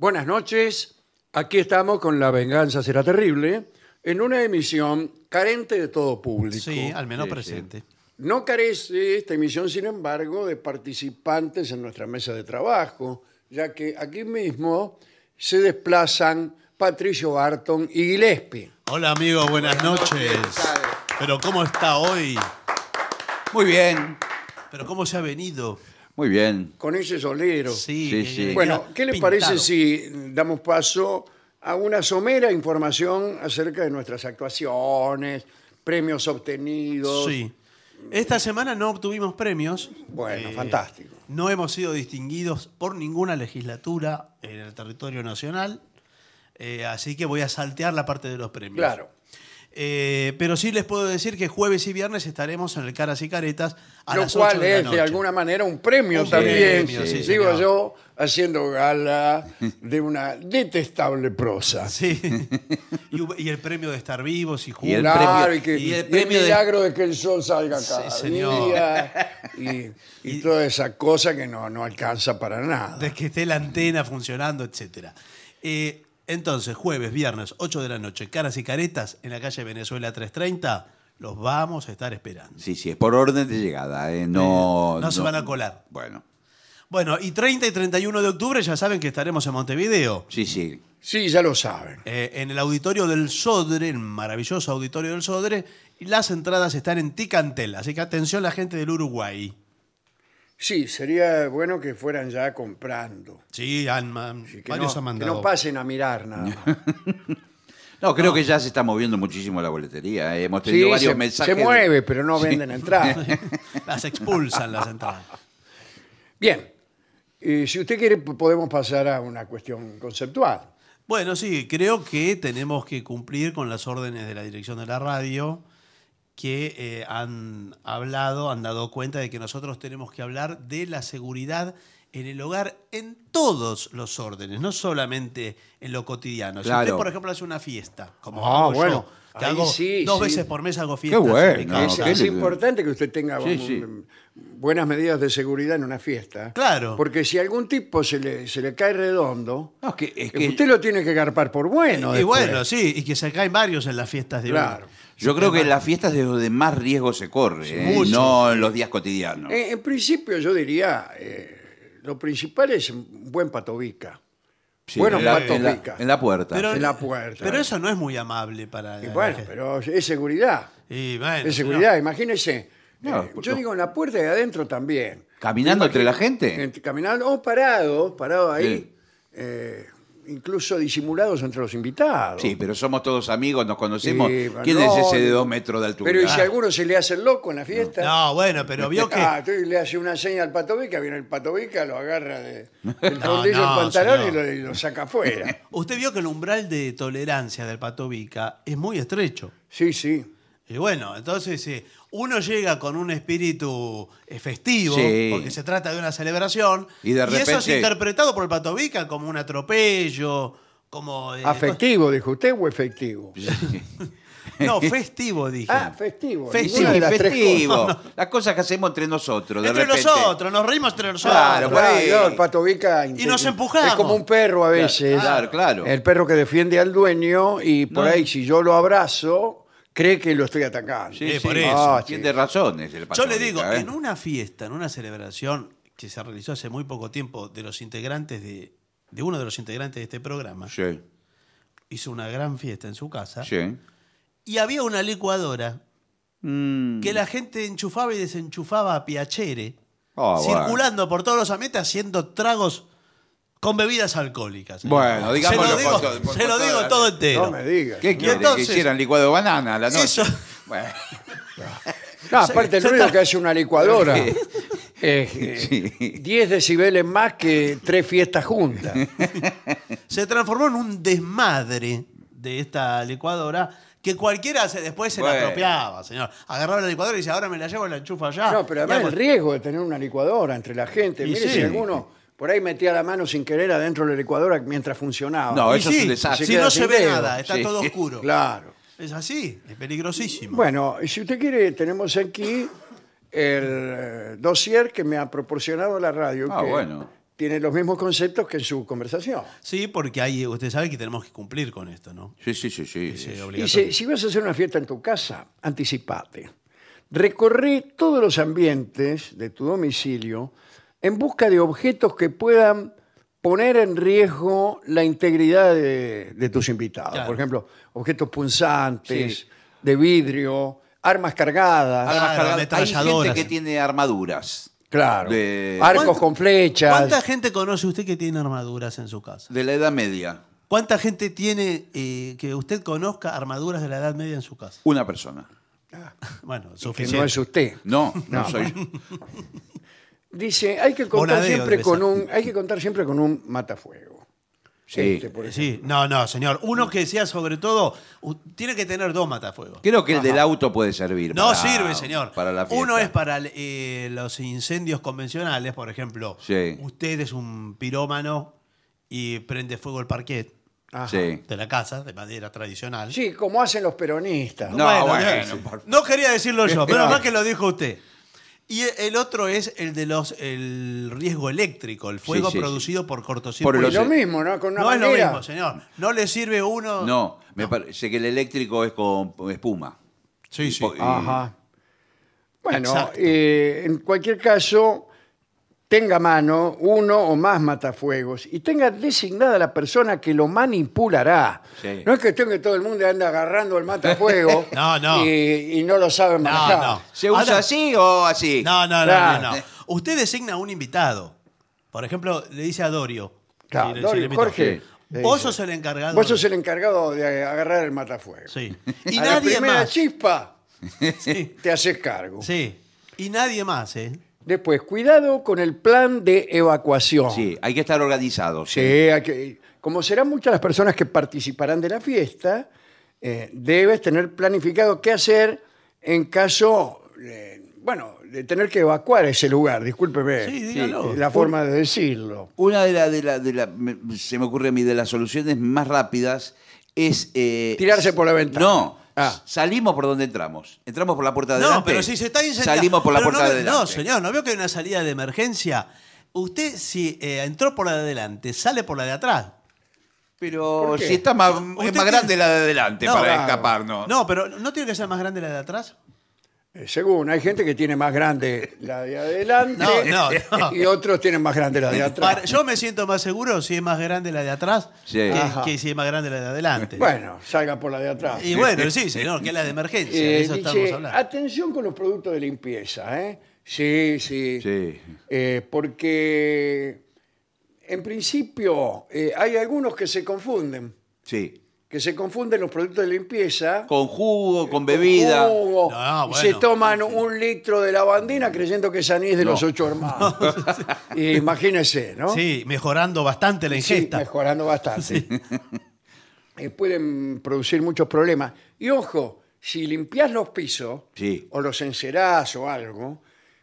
Buenas noches, aquí estamos con La Venganza Será Terrible, en una emisión carente de todo público. Sí, al menos presente. No carece esta emisión, sin embargo, de participantes en nuestra mesa de trabajo, ya que aquí mismo se desplazan Patricio Barton y Gillespie. Hola amigo, buenas, noches. Pero ¿cómo está hoy? Muy bien. ¿Pero cómo se ha venido? Muy bien. Con ese solero. Sí, Sí, eh, eh, Bueno, ¿qué les parece si damos paso a una somera información acerca de nuestras actuaciones, premios obtenidos? Sí. Esta semana no obtuvimos premios. Bueno, eh, fantástico. No hemos sido distinguidos por ninguna legislatura en el territorio nacional. así que voy a saltear la parte de los premios. Claro. Eh, pero sí les puedo decir que jueves y viernes estaremos en el Caras y Caretas a las 8 de la es, de alguna manera, un premio también. Sigo yo, haciendo gala de una detestable prosa. Sí. y, el premio de estar vivos y Y el y, el milagro de... que el sol salga acá día y, toda esa cosa que no, no alcanza para nada. de que esté la antena funcionando, etcétera. Eh, entonces, jueves, viernes, 8 de la noche, caras y caretas en la calle Venezuela 330. Los vamos a estar esperando. Sí, sí, es por orden de llegada. ¿eh? Eh, no, no, se van a colar. Bueno. Bueno, y 30 y 31 de octubre ya saben que estaremos en Montevideo. Sí, sí. Sí, ya lo saben. Eh, en el auditorio del Sodre, el maravilloso auditorio del Sodre, y las entradas están en Ticantel. Así que atención la gente del Uruguay. Sí, sería bueno que fueran ya comprando. Sí, Anman, que no, Que pasen a mirar nada No, creo que ya se está moviendo muchísimo la boletería. ¿eh? Hemos tenido varios se, mensajes. se mueve, pero no venden entradas. Las expulsan las entradas. Bien, Y si usted quiere podemos pasar a una cuestión conceptual. Bueno, sí, creo que tenemos que cumplir con las órdenes de la dirección de la radio que eh, han hablado, han dado cuenta de que nosotros tenemos que hablar de la seguridad en el hogar en todos los órdenes, no solamente en lo cotidiano. Si usted, por ejemplo, hace una fiesta, como ah, yo, que hago dos veces por mes hago fiestas. Qué bueno. Es, importante que usted tenga buenas medidas de seguridad en una fiesta. Claro. Porque si algún tipo se le, se le cae redondo, eh, usted lo tiene que garpar por bueno. Y, bueno, sí, y que se caen varios en las fiestas de Claro. Yo creo que en las fiestas es donde más riesgo se corre, ¿eh? no en los días cotidianos. Eh, en, principio yo diría, eh, lo principal es un buen patobica. Sí, bueno, en la, en la- puerta. Pero- En la puerta. Pero eso no es muy amable para. Y bueno, pero es seguridad. Y Es seguridad, imagínese. yo digo en la puerta y adentro también. ¿Caminando entre la gente? Caminando o oh, parado, parado ahí, incluso disimulados entre los invitados. Sí, pero somos todos amigos, nos conocemos. ¿Quién es ese de dos metros de altura? Pero ¿y si a ah. alguno se le hace el loco en la fiesta? No, bueno, pero vio que... Ah, tú le hace una seña al patobica, viene el patobica, lo agarra de, del no, pantalón y lo, saca afuera. Usted vio que el umbral de tolerancia del patobica es muy estrecho. Sí, sí. Y bueno, entonces eh, uno llega con un espíritu eh, festivo, porque se trata de una celebración, Y de eso es interpretado por el Patovica como un atropello, como... Eh, ¿Afectivo, dijo usted, o efectivo? No, festivo, dije. Ah, festivo. Festivo. las cosas que hacemos entre nosotros, entre nosotros, nos reímos entre nosotros. Claro, Claro, el Patovica... Y nos empujamos. Es como un perro a veces. Claro, claro. El perro que defiende al dueño y por ahí si yo lo abrazo, cree que lo estoy atacando. Sí, por ah, eso. Ah, Tiene razones Yo le digo, ¿eh? en una fiesta, en una celebración que se realizó hace muy poco tiempo de los integrantes de, de uno de los integrantes de este programa, hizo una gran fiesta en su casa y había una licuadora mm. que la gente enchufaba y desenchufaba a piachere, ah, circulando por todos los ambientes haciendo tragos con bebidas alcohólicas. Bueno, dígame Se lo digo, se lo digo todo entero. No me digas. ¿Qué quiere? que hicieran licuado de banana a la noche. Eso. Bueno. No, aparte el ruido que hace una licuadora. es eh, 10 eh, decibeles más que tres fiestas juntas. Se transformó en un desmadre de esta licuadora que cualquiera después se la apropiaba, señor. Agarraba la licuadora y dice, ahora me la llevo y la enchufa allá. No, pero además el riesgo de tener una licuadora entre la gente. Mire si alguno por ahí metía la mano sin querer adentro del ecuador mientras funcionaba. No, eso sí, si no se ve nada, está todo oscuro. Claro. Es así, es peligrosísimo. Bueno, y si usted quiere, tenemos aquí el dossier que me ha proporcionado la radio. Ah, bueno. Tiene los mismos conceptos que en su conversación. Sí, porque ahí usted sabe que tenemos que cumplir con esto, ¿no? Sí, sí, sí, sí. si, si vas a hacer una fiesta en tu casa, anticipate. Recorre todos los ambientes de tu domicilio en busca de objetos que puedan poner en riesgo la integridad de, tus invitados. Por ejemplo, objetos punzantes, de vidrio, armas cargadas. Armas cargadas. Hay gente que tiene armaduras. Claro. Arcos con flechas. ¿Cuánta gente conoce usted que tiene armaduras en su casa? De la Edad Media. ¿Cuánta gente tiene eh, que usted conozca armaduras de la Edad Media en su casa? Una persona. Ah, bueno, suficiente. Que no es usted. No, no, no soy yo. Dice, hay que contar siempre con un, hay que contar siempre con un matafuego. Sí. Sí, este, no, no, señor. Uno que sea sobre todo, tiene que tener dos matafuegos. Creo que el del auto puede servir. No sirve, señor. Uno es para eh, los incendios convencionales, por ejemplo. Usted es un pirómano y prende fuego el parquet de la casa, de manera tradicional. Sí, como hacen los peronistas. No, bueno, no quería decirlo yo, pero más que lo dijo usted. Y el otro es el de los el riesgo eléctrico, el fuego producido por cortocircuito. Por Lo mismo, ¿no? Con no es lo mismo, señor. No le sirve uno. No, me parece que el eléctrico es con espuma. Sí, sí. Ajá. Bueno, eh, en cualquier caso, tenga mano uno o más matafuegos y tenga designada la persona que lo manipulará. No es cuestión que todo el mundo anda agarrando el matafuego y, no lo sabe manejar. ¿Se usa así o así? No, no, no, no, Usted designa un invitado. Por ejemplo, le dice a Dorio. Claro, Jorge, Vos sos el encargado. Vos sos el encargado de agarrar el matafuego. Sí. Y a la nadie más. chispa te haces cargo. Sí. Y nadie más, ¿eh? Pues cuidado con el plan de evacuación. Sí, hay que estar organizado. Sí, que- como serán muchas las personas que participarán de la fiesta, eh, debes tener planificado qué hacer en caso, bueno, de tener que evacuar ese lugar. Discúlpeme Sí, eh, la forma de decirlo. Una de las, se me ocurre a mí, de las soluciones más rápidas es... Eh, Tirarse por la ventana. No, Ah. Salimos por donde entramos. Entramos por la puerta de adelante. No, pero si se está incendiando. Salimos por la puerta de adelante. No, señor, no veo que hay una salida de emergencia. Usted, si eh, entró por la de adelante, sale por la de atrás. Pero si está más, más grande la de adelante para escapar, ¿no? No, pero ¿no tiene que ser más grande la de atrás? Eh, según, hay gente que tiene más grande la de adelante y otros tienen más grande la de atrás. yo me siento más seguro si es más grande la de atrás que, si es más grande la de adelante. Bueno, salga por la de atrás. Y bueno, sí, señor, que es la de emergencia, de eh, eso estamos hablando. atención con los productos de limpieza, ¿eh? Sí, sí. Sí. Eh, porque en principio hay algunos que se confunden. Sí que se confunden los productos de limpieza Con jugo, eh, con bebida. con jugo, se toman un litro de lavandina creyendo que es anís de los ocho hermanos. Y Imagínense, ¿no? Sí, mejorando bastante la Sí, mejorando bastante. Eh, pueden producir muchos problemas. Y ojo, si limpias los pisos o los encerás o algo,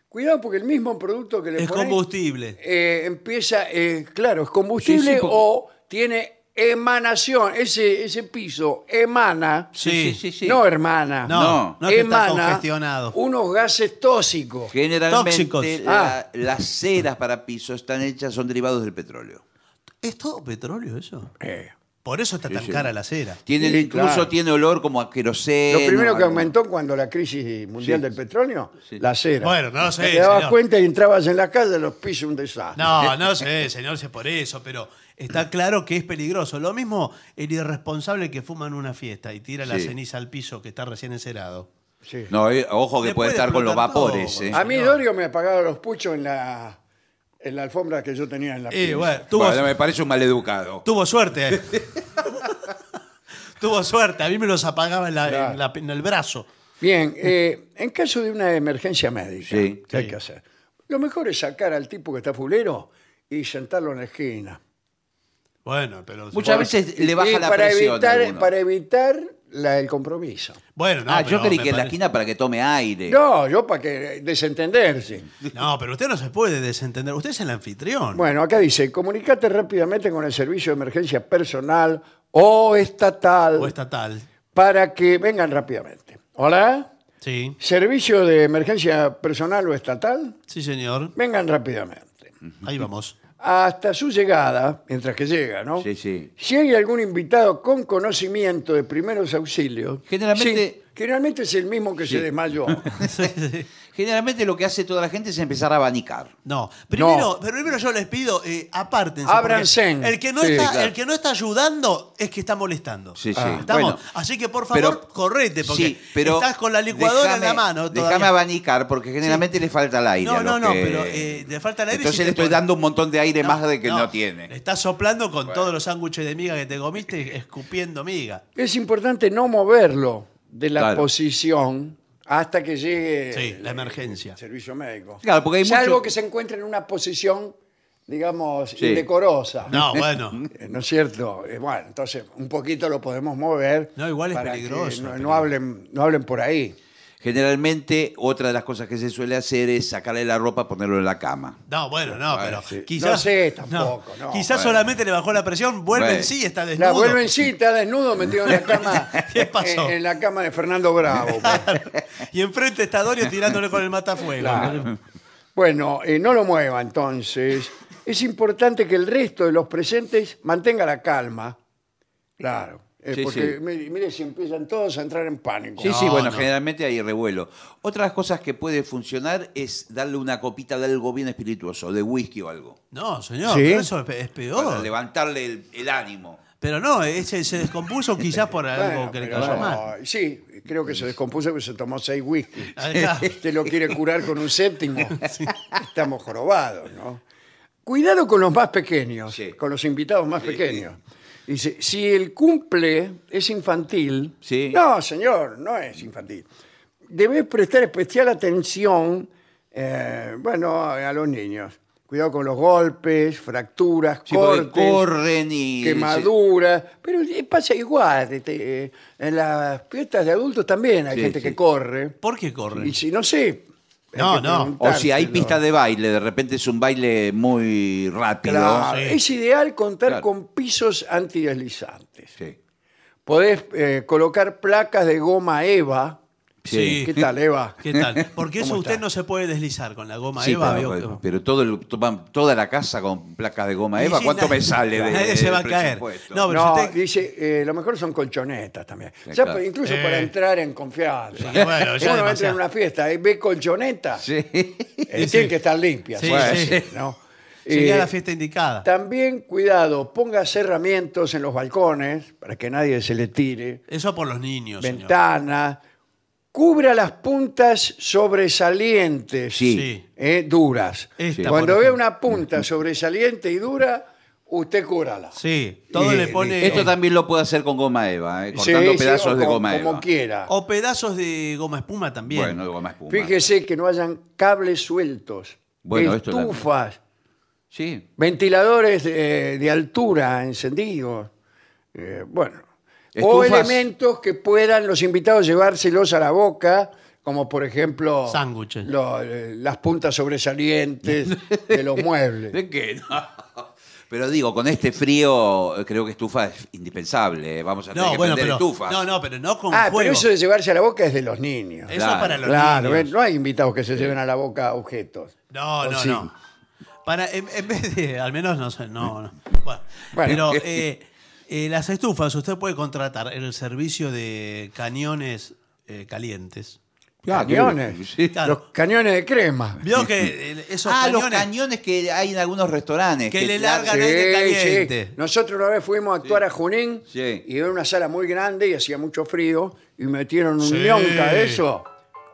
cuidado porque el mismo producto que le es combustible. Eh, empieza, claro, es combustible o tiene emanación, ese, ese piso emana, Sí, no hermana, No, no, unos gases tóxicos. Generalmente ah. las ceras para piso están hechas, son derivados del petróleo. ¿Es todo petróleo eso? Eh. Por eso está tan cara la cera. Tiene, incluso tiene olor como a queroseno. Lo primero que aumentó cuando la crisis mundial del petróleo, la cera. Bueno, no sé, Te dabas cuenta y entrabas en la calle, los pisos un desastre. No, no sé, señor, si es por eso, pero está claro que es peligroso. Lo mismo el irresponsable que fuma en una fiesta y tira la ceniza al piso que está recién encerado. Sí. No, eh, ojo que puede estar con los vapores. Eh. A mí Dorio me ha apagado los puchos en la en la alfombra que yo tenía en la me parece un maleducado. tuvo suerte. Eh. tuvo suerte. A mí me los apagaba en, en el brazo. Bien, eh, en caso de una emergencia médica, ¿qué hay que hacer? Lo mejor es sacar al tipo que está fulero y sentarlo en la esquina. Bueno, pero. Muchas veces le baja la para presión. Evitar, para evitar el compromiso. Bueno, no, ah, yo quería que en la esquina para que tome aire. No, yo para que desentenderse. No, pero usted no se puede desentender. Usted es el anfitrión. Bueno, acá dice, comunícate rápidamente con el servicio de emergencia personal o estatal O estatal. para que vengan rápidamente. Hola, Sí. servicio de emergencia personal o estatal, Sí, señor. vengan rápidamente. Ahí vamos hasta su llegada, mientras que llega, ¿no? Sí, sí. Si hay algún invitado con conocimiento de primeros auxilios, Generalmente- generalmente es el mismo que se desmayó. Sí, sí generalmente lo que hace toda la gente es empezar a abanicar. No, primero, pero primero yo les pido, eh, apártense. El que, no está, el que no está ayudando es que está molestando. Sí, ah, Así que por favor, correte, porque estás con la licuadora en la mano. Déjame abanicar, porque generalmente le falta el aire. No, no, no, pero eh, le falta el aire. Entonces le estoy dando un montón de aire más de que no, Le tiene. estás soplando con todos los sándwiches de miga que te comiste, escupiendo miga. Es importante no moverlo de la posición hasta que llegue la emergencia. el servicio médico. Claro, porque hay Salvo que se encuentra en una posición, digamos, indecorosa. No, bueno. Eh, ¿No es cierto? Eh, bueno, entonces un poquito lo podemos mover. No, igual es peligroso, No, hablen, no hablen por ahí. Generalmente, otra de las cosas que se suele hacer es sacarle la ropa, ponerlo en la cama. No, bueno, no, pero quizás. No sé tampoco, quizás solamente le bajó la presión, vuelve en sí, y está desnudo. La vuelve en sí, está desnudo metido en la cama. En, la cama de Fernando Bravo. Pues. Y enfrente está Dorio tirándole con el matafuego. Bueno, eh, no lo mueva entonces. Es importante que el resto de los presentes mantenga la calma. Claro. Eh, porque Mire, si empiezan todos a entrar en pánico. Sí, sí, bueno, generalmente hay revuelo. Otras cosas que puede funcionar es darle una copita de algo bien espirituoso, de whisky o algo, No, señor, eso es peor. levantarle el, ánimo. Pero no, ese se descompuso quizás por algo que le cayó mal. Sí, creo que se descompuso porque se tomó seis whisky. Este lo quiere curar con un séptimo. Estamos jorobados, ¿no? Cuidado con los más pequeños, con los invitados más pequeños. Dice, si el cumple es infantil, Sí. no, señor, no es infantil. Debes prestar especial atención, eh, bueno, a los niños. Cuidado con los golpes, fracturas, cortes, corren y... quemaduras. Pero pasa igual. Este, eh, en las fiestas de adultos también hay gente que corre. ¿Por qué corre? Y si no sé, no, no. O si hay pista de baile, de repente es un baile muy rápido. Es ideal contar con pisos antideslizantes. Sí. Podés eh, colocar placas de goma EVA Sí. ¿Qué tal, Eva? ¿Qué tal? Porque eso usted no se puede deslizar con la goma Eva. Pero, pero todo toda la casa con placas de goma Eva, ¿cuánto me sale de Nadie se va a caer. No, dice, eh, lo mejor son colchonetas también. Incluso para entrar en confianza. Sí, bueno, Uno entra en una fiesta y eh, ve colchonetas, eh, sí. tienen que estar limpias. sí. Sería la fiesta indicada. También, cuidado, ponga cerramientos en los balcones para que nadie se le tire. Eso por los niños. Ventanas. Cubra las puntas sobresalientes, eh, duras. Cuando ve una punta sobresaliente y dura, usted cúrala. Sí, todo le pone. Esto también lo puede hacer con goma eva, eh, cortando pedazos de goma eva. Como quiera. O pedazos de goma espuma también. Fíjese que no hayan cables sueltos, estufas, Sí, ventiladores de, altura encendidos. Eh, bueno, o elementos que puedan los invitados llevárselos a la boca, como por ejemplo Sándwiches. Eh, las puntas sobresalientes de los muebles. ¿De qué? Pero digo, con este frío, eh, creo que estufa es indispensable. Eh. Vamos a tener que No, no, pero no con Ah, pero eso de llevarse a la boca es de los niños. Eso para los niños. no hay invitados que se lleven a la boca objetos. No, no, no. Para, en, vez de, al menos no sé, no, Bueno, pero Eh, las estufas, usted puede contratar el servicio de cañones eh, calientes. Ah, cañones. Los cañones de crema. Vio que eh, esos ah, cañones, los cañones que hay en algunos restaurantes. Que, le largan aire caliente. Nosotros una vez fuimos a actuar a Junín y era una sala muy grande y hacía mucho frío y metieron un león de eso.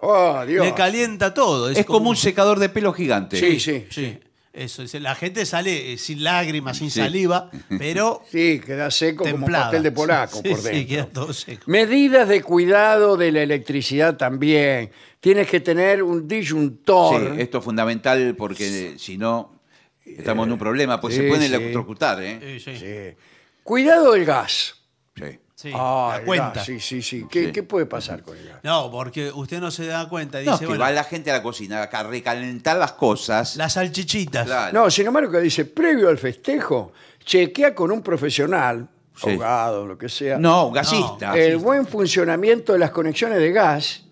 Oh, Dios. Le calienta todo. Es, como, como un secador de pelo gigante. sí, sí. sí. Eso, la gente sale eh, sin lágrimas, sin saliva, pero. Sí, queda seco pastel de polaco por dentro. Sí, queda todo seco. Medidas de cuidado de la electricidad también. Tienes que tener un disyuntor. Sí, esto es fundamental porque si no, estamos en un eh, problema, pues se pueden electrocutar. ¿eh? Sí, Cuidado del gas. Sí. Ah, cuenta. sí, sí, sí. ¿Qué, puede pasar con el No, porque usted no se da cuenta dice, que va la gente a la cocina a recalentar las cosas. las salchichitas. No, sin embargo, que dice, previo al festejo, chequea con un profesional, lo que sea, No, gasista. el buen funcionamiento de las conexiones de gas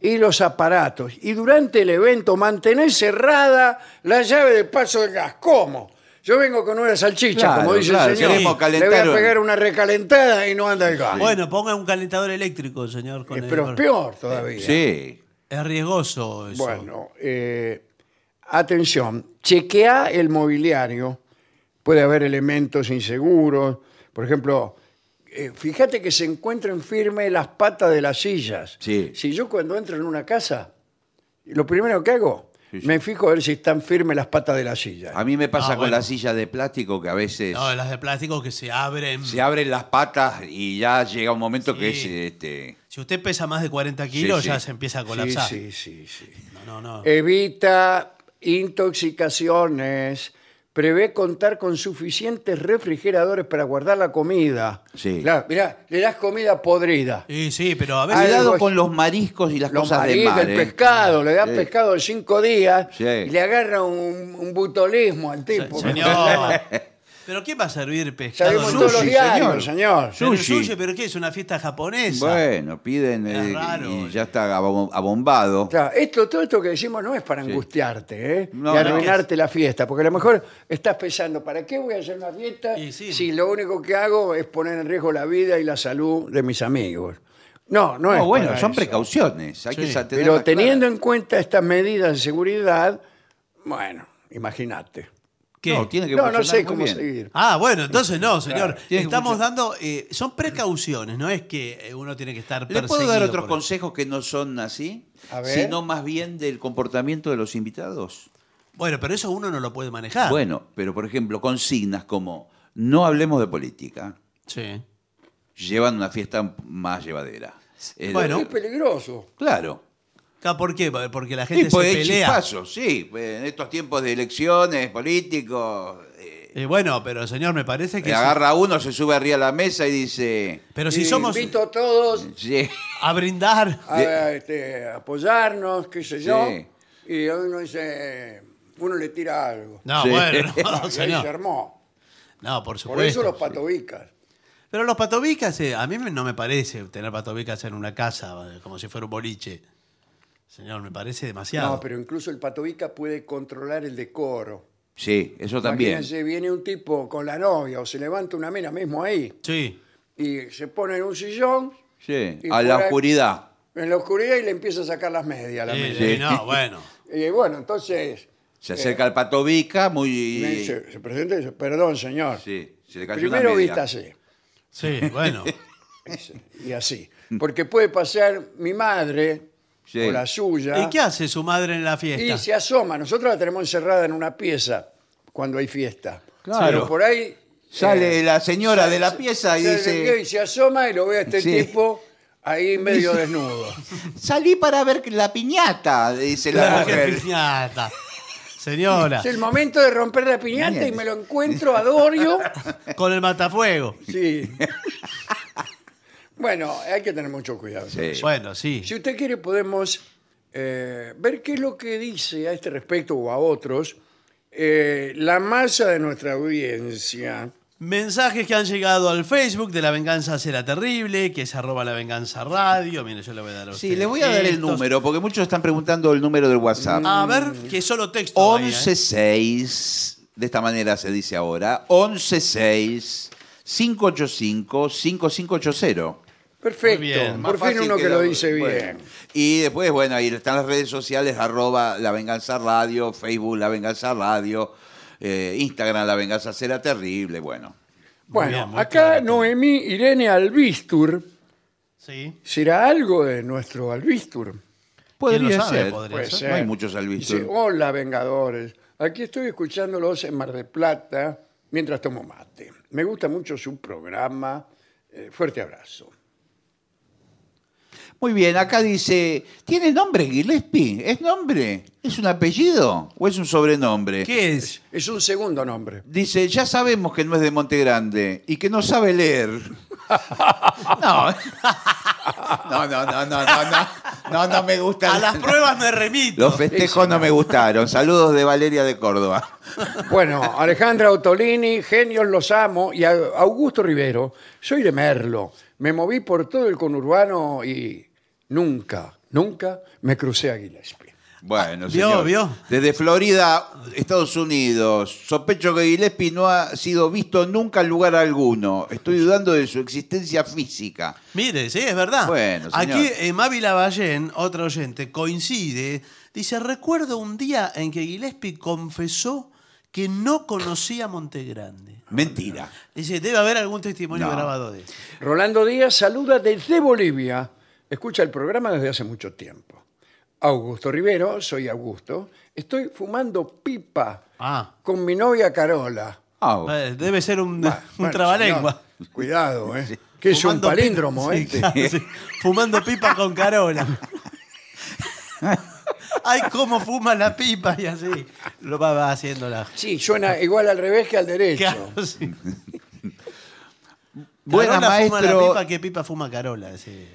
y los aparatos. Y durante el evento, mantener cerrada la llave de paso de gas. ¿Cómo? yo vengo con una salchicha, como dice el señor. Le voy a pegar una recalentada y no anda el gas. Bueno, ponga un calentador eléctrico, señor. pero es peor todavía. Sí. Es riesgoso eso. Bueno, eh, atención, chequea el mobiliario. Puede haber elementos inseguros. Por ejemplo, eh, fíjate que se encuentren firmes las patas de las sillas. Sí. Si yo cuando entro en una casa, lo primero que hago me fijo a ver si están firmes las patas de la silla. A mí me pasa ah, con las sillas de plástico que a veces No, las de plástico que se abren. se abren las patas y ya llega un momento que es este. Si usted pesa más de 40 kilos, ya se empieza a colapsar. sí, sí, sí. No, no, no. Evita intoxicaciones prevé contar con suficientes refrigeradores para guardar la comida. Sí. mirá, le das comida podrida. Sí, sí, pero a veces... Cuidado con los mariscos y las cosas de mar, El ¿eh? pescado, le das pescado cinco días y le agarra un, un butolismo al tipo. Señor, ¿Pero qué va a servir pescado todos los sushi? señor. Pero Sushi. ¿pero qué es? ¿Una fiesta japonesa? Bueno, piden eh, y ya está abombado. esto, todo esto que decimos no es para angustiarte ¿eh? y arruinarte la fiesta, porque a lo mejor estás pensando, ¿para qué voy a hacer una fiesta si lo único que hago es poner en riesgo la vida y la salud de mis amigos? No, no, es. bueno, son precauciones. Hay Pero teniendo en cuenta estas medidas de seguridad, bueno, imagínate. No, que no, sé cómo seguir. Ah, bueno, entonces no, señor. Estamos dando. Eh, son precauciones, no es que eh, uno tiene que estar. ¿Le puedo dar otros consejos que no son así? A ver. Sino más bien del comportamiento de los invitados. Bueno, pero eso uno no lo puede manejar. Bueno, pero por ejemplo, consignas como no hablemos de política. Sí. Llevan una fiesta más llevadera. Bueno, es peligroso. Claro. ¿Por qué? Porque la gente se pelea. sí, eh, en estos tiempos de elecciones, políticos. Eh, eh bueno, pero señor, me parece que. Eh, agarra a uno, se sube arriba a la mesa y dice. Pero si somos. Invito a todos a brindar. A este, apoyarnos, qué sé yo. Y uno dice. Uno le tira algo. No, bueno, Se armó. No, por supuesto. Por eso los patobicas. Pero los patobicas, a mí no me parece tener patobicas en una casa, como si fuera un boliche. Señor, me parece demasiado. No, pero incluso el patobica puede controlar el decoro. Sí, eso también. Se viene un tipo con la novia o se levanta una mina mismo ahí Sí, y se pone en un sillón, Sí, a la oscuridad. en la oscuridad, y le empieza a sacar las medias. a la sí, sí, no, bueno. Y bueno, entonces Se eh, acerca el patovica, muy. se presenta y dice, perdón, señor. Sí, se le cayó Primero viste Sí, bueno. Y así. Porque puede pasar mi madre la suya. ¿Y qué hace su madre en la fiesta? Y se asoma. Nosotros la tenemos encerrada en una pieza cuando hay fiesta. Claro. por ahí. Sale eh, la señora de la pieza y dice. Y se asoma y lo ve a este tipo ahí medio desnudo. Salí para ver la piñata, dice la mujer. piñata. Señora. Es el momento de romper la piñata y me lo encuentro a Dorio. Con el matafuego. Sí. Bueno, hay que tener mucho cuidado. Bueno, sí. Si usted quiere, podemos eh, ver qué es lo que dice a este respecto o a otros eh, la masa de nuestra audiencia. Mensajes que han llegado al Facebook de La Venganza Será Terrible, que es arroba La Venganza Radio. Mire, yo le voy a dar a Sí, le voy a dar el número, porque muchos están preguntando el número del WhatsApp. A ver, que solo texto. hay, 116, ¿eh? de esta manera se dice ahora, 116 585 5580. Perfecto. Por fin uno que, lo dice bien. Y después, bueno, ahí están las redes sociales, arroba La Venganza Radio, Facebook La Venganza Radio, eh, Instagram La Venganza Será Terrible, bueno. Bueno, acá Noemí Irene Albistur. Sí. ¿Será algo de nuestro Albistur? Podría ser. ser. hay muchos Albistur. hola, Vengadores. Aquí estoy escuchándolos en Mar del Plata mientras tomo mate. Me gusta mucho su programa. Eh, fuerte abrazo. Muy bien, acá dice, ¿tiene nombre Gillespie? ¿Es nombre? ¿Es un apellido o es un sobrenombre? ¿Qué es? Es un segundo nombre. Dice, ya sabemos que no es de Monte Grande y que no sabe leer. No. No, no, no, no, no, no. No, me gusta. A las pruebas me remito. Los festejos no me gustaron. Saludos de Valeria de Córdoba. Bueno, Alejandra Autolini, genios los amo y Augusto Rivero. Soy de Merlo. Me moví por todo el conurbano y nunca, nunca me crucé a Gillespie. Bueno, ah, vio, Desde Florida, Estados Unidos, sospecho que Gillespie no ha sido visto nunca en lugar alguno. Estoy dudando de su existencia física. Mire, sí, es verdad. Bueno, Aquí en Mavi Lavallén, otro oyente, coincide. Dice, recuerdo un día en que Gillespie confesó que no conocía Montegrande. Mentira. Dice, debe haber algún testimonio grabado de eso. Rolando Díaz saluda desde Bolivia Escucha el programa desde hace mucho tiempo. Augusto Rivero, soy Augusto. Estoy fumando pipa ah. con mi novia Carola. Ah, eh, debe ser un, un trabalengua. cuidado, eh, Que es un palíndromo eh. Fumando pipa con Carola. Ay, cómo fuma la pipa y así. Lo va, haciendo la. Sí, suena igual al revés que al derecho. Buena, Carola fuma la pipa que pipa fuma Carola. sí.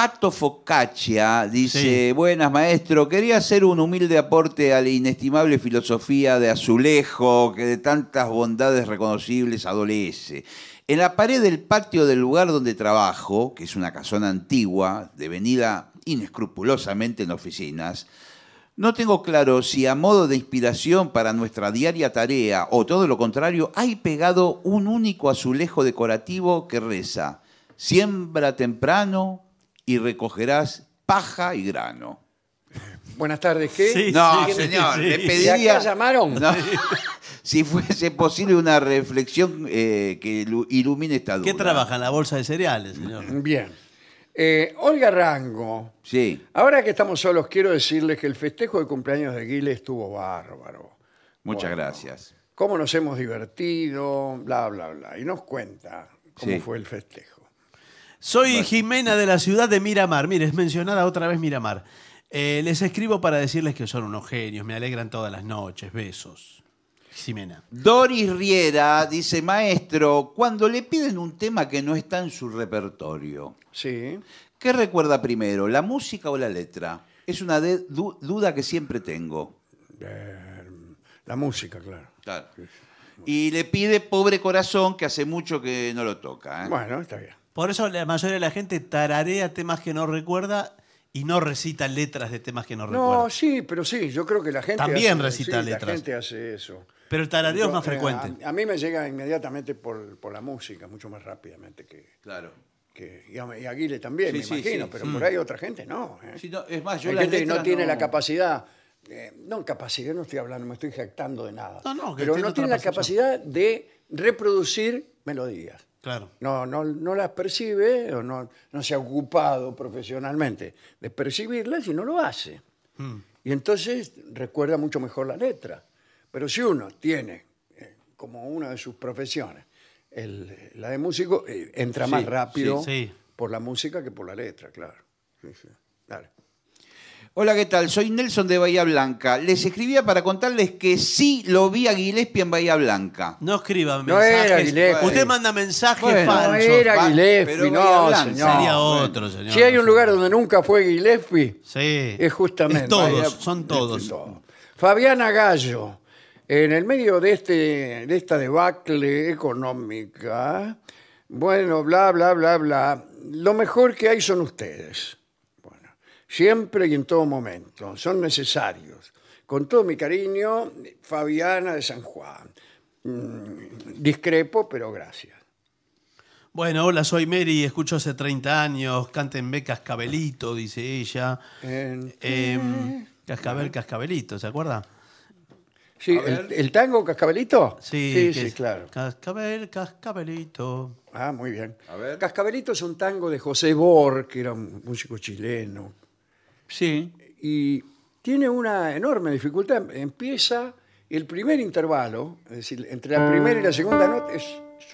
Pato Focaccia dice, buenas maestro, quería hacer un humilde aporte a la inestimable filosofía de Azulejo, que de tantas bondades reconocibles adolece. En la pared del patio del lugar donde trabajo, que es una casona antigua, devenida inescrupulosamente en oficinas, no tengo claro si a modo de inspiración para nuestra diaria tarea o todo lo contrario, hay pegado un único azulejo decorativo que reza, siembra temprano, y recogerás paja y grano. Buenas tardes, ¿qué? no, señor, le pediría... llamaron? si fuese posible una reflexión eh, que ilumine esta duda. ¿Qué trabaja en la bolsa de cereales, señor? Bien. Eh, Olga Rango. Sí. Ahora que estamos solos, quiero decirles que el festejo de cumpleaños de Guile estuvo bárbaro. Muchas gracias. Cómo nos hemos divertido, bla, bla, bla. Y nos cuenta cómo fue el festejo. Soy Jimena de la ciudad de Miramar. Mire, es mencionada otra vez Miramar. Eh, les escribo para decirles que son unos genios, me alegran todas las noches. Besos. Jimena. Doris Riera dice, maestro, cuando le piden un tema que no está en su repertorio, sí. ¿qué recuerda primero, la música o la letra? Es una duda que siempre tengo. Em, la música, claro. Y le pide Pobre Corazón, que hace mucho que no lo toca. ¿eh? Bueno, está bien. Por eso la mayoría de la gente tararea temas que no recuerda y no recita letras de temas que no, recuerda. No, sí, pero sí, yo creo que la gente. También recita letras. La gente hace eso. Pero el tarareo es más frecuente. Eh, a, mí me llega inmediatamente por, la música, mucho más rápidamente que. Claro. Que, y, Aguile también, me imagino, pero por ahí otra gente no, ¿eh? no es más, yo La gente no tiene la capacidad. Eh, no, capacidad, no estoy hablando, me estoy jactando de nada. No, no, pero no tiene la capacidad de reproducir melodías. No, no, las percibe o no, se ha ocupado profesionalmente de percibirlas y no lo hace. Hmm. Y entonces recuerda mucho mejor la letra. Pero si uno tiene eh, como una de sus profesiones la de músico, eh, entra más rápido por la música que por la letra, claro. Hola, ¿qué tal? Soy Nelson de Bahía Blanca. Les escribía para contarles que sí lo vi a Gillespie en Bahía Blanca. No escriban Usted manda mensajes falsos. no era Gillespie, no, señor. Sería otro, Si hay un lugar donde nunca fue Gillespie, es justamente. Es todos, son todos. Fabiana Gallo, en el medio de, este, de esta debacle económica, bueno, bla, bla, bla, bla, lo mejor que hay son ustedes siempre y en todo momento. Son necesarios. Con todo mi cariño, Fabiana de San Juan. Mm, discrepo, pero gracias. Bueno, hola, soy Mary, escucho hace 30 años, Cántenme Cascabelito, dice ella. Em, cascabel, Cascabelito, ¿se acuerda? Sí, el, tango Cascabelito? Sí, sí, claro. Cascabel, Cascabelito. Ah, muy bien. Cascabelito es un tango de José Bor, que era un músico chileno, Sí. Y tiene una enorme dificultad. Empieza el primer intervalo, es decir, entre la primera y la segunda nota es,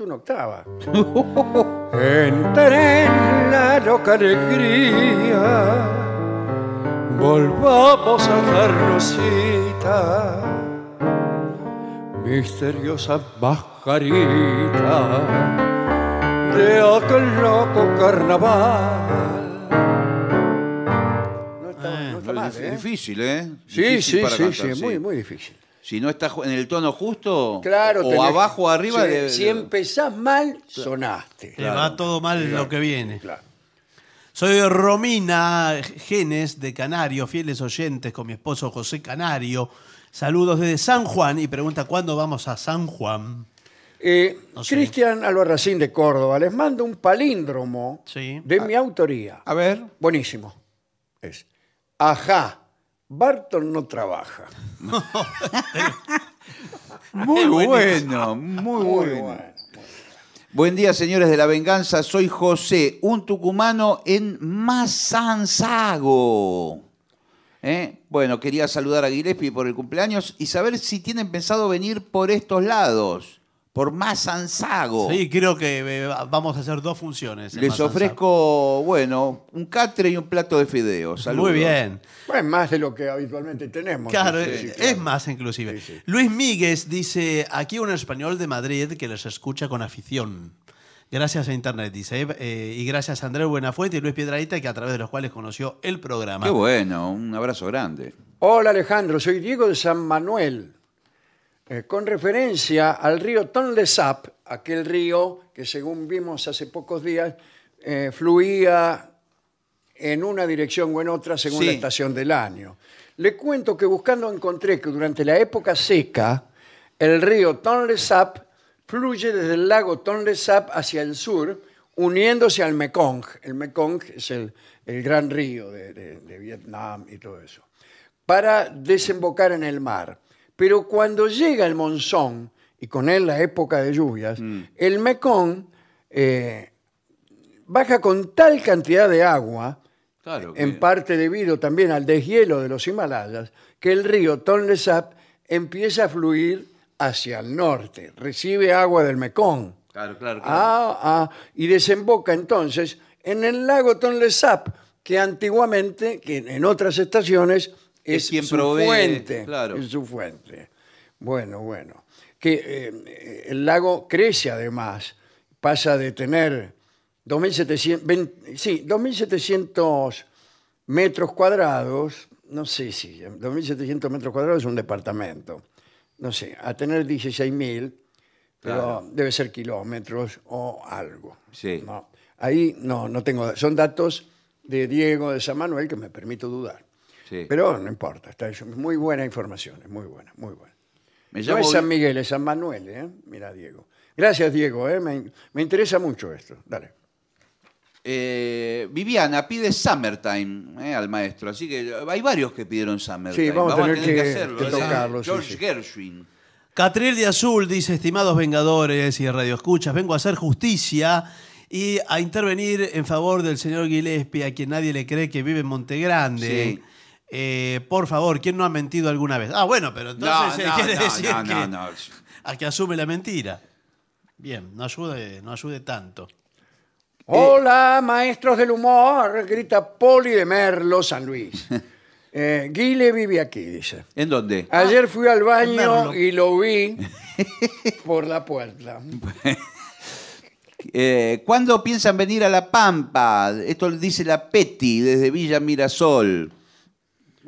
una octava. Entré en la loca alegría, volvamos a darnos cita, misteriosa mascarita de otro loco carnaval ¿eh? Difícil, ¿eh? Sí, sí, sí, muy, muy difícil. Si no estás en el tono justo, o abajo o arriba. Si, de- empezás mal, sonaste. Te va todo mal lo que viene. Soy Romina Genes de Canario, fieles oyentes con mi esposo José Canario. Saludos desde San Juan y pregunta cuándo vamos a San Juan. Eh, Cristian Albarracín de Córdoba, les mando un palíndromo de mi ah. autoría. A ver. Buenísimo. Es. Ajá, Barton no trabaja. muy bueno, muy bueno. Buen día, señores de la venganza. Soy José, un tucumano en Mazanzago. ¿Eh? Bueno, quería saludar a Gillespie por el cumpleaños y saber si tienen pensado venir por estos lados por más zanzago. Sí, creo que eh, vamos a hacer dos funciones. Les ofrezco, bueno, un catre y un plato de fideos. Muy bien. pues más de lo que habitualmente tenemos. Claro, es más inclusive. Luis Míguez dice, aquí un español de Madrid que les escucha con afición. Gracias a Internet, dice. Eh, eh, y gracias a Andrés Buenafuente y Luis Piedradita que a través de los cuales conoció el programa. Qué bueno, un abrazo grande. Hola Alejandro, soy Diego de San Manuel. Eh, con referencia al río Tonle Sap, aquel río que según vimos hace pocos días, eh, fluía en una dirección o en otra según la estación del año. Le cuento que buscando encontré que durante la época seca, el río Tonle Sap fluye desde el lago Tonle Sap hacia el sur, uniéndose al Mekong. El Mekong es el, gran río de Vietnam y todo eso. Para desembocar en el mar. Pero cuando llega el monzón, y con él la época de lluvias, mm. el Mekong eh, baja con tal cantidad de agua, en parte debido también al deshielo de los Himalayas, que el río Tonle Sap empieza a fluir hacia el norte, recibe agua del Mekong. Claro, claro, ah, ah, y desemboca entonces en el lago Tonle Sap, que antiguamente, que en otras estaciones, es, su fuente. Claro. su fuente. Bueno, bueno. Que eh, el lago crece además, pasa de tener 2700, sí, metros cuadrados, no sé si 2.700 metros cuadrados es un departamento, no sé, a tener 16.000, pero debe ser kilómetros o algo. Sí. No, ahí no, no tengo, son datos de Diego de San Manuel que me permito dudar. Pero no importa, está muy buena información, es muy buena, muy buena. Me llamo... No es San Miguel, es San Manuel, ¿eh? Mira, Diego. Gracias, Diego, ¿eh? me, interesa mucho esto. Dale. Eh, Viviana pide Summertime eh, al maestro, así que hay varios que pidieron Summertime. Sí, vamos, a tener, que, ¿eh? tocarlo, George Gershwin. Catril de Azul dice, estimados vengadores y radioescuchas, vengo a hacer justicia y a intervenir en favor del señor Gillespie, a quien nadie le cree que vive en Montegrande. Sí. Eh, por favor, ¿quién no ha mentido alguna vez? Ah, bueno, pero entonces eh, quiere decir que, a que asume la mentira. Bien, no ayude, no ayude tanto. Eh, Hola, maestros del humor, grita Poli de Merlo, San Luis. Eh, Guile vive aquí, dice. ¿En dónde? Ayer ah, fui al baño y lo vi por la puerta. ¿Cuándo piensan venir a La Pampa? Esto dice la Peti desde Villa Mirasol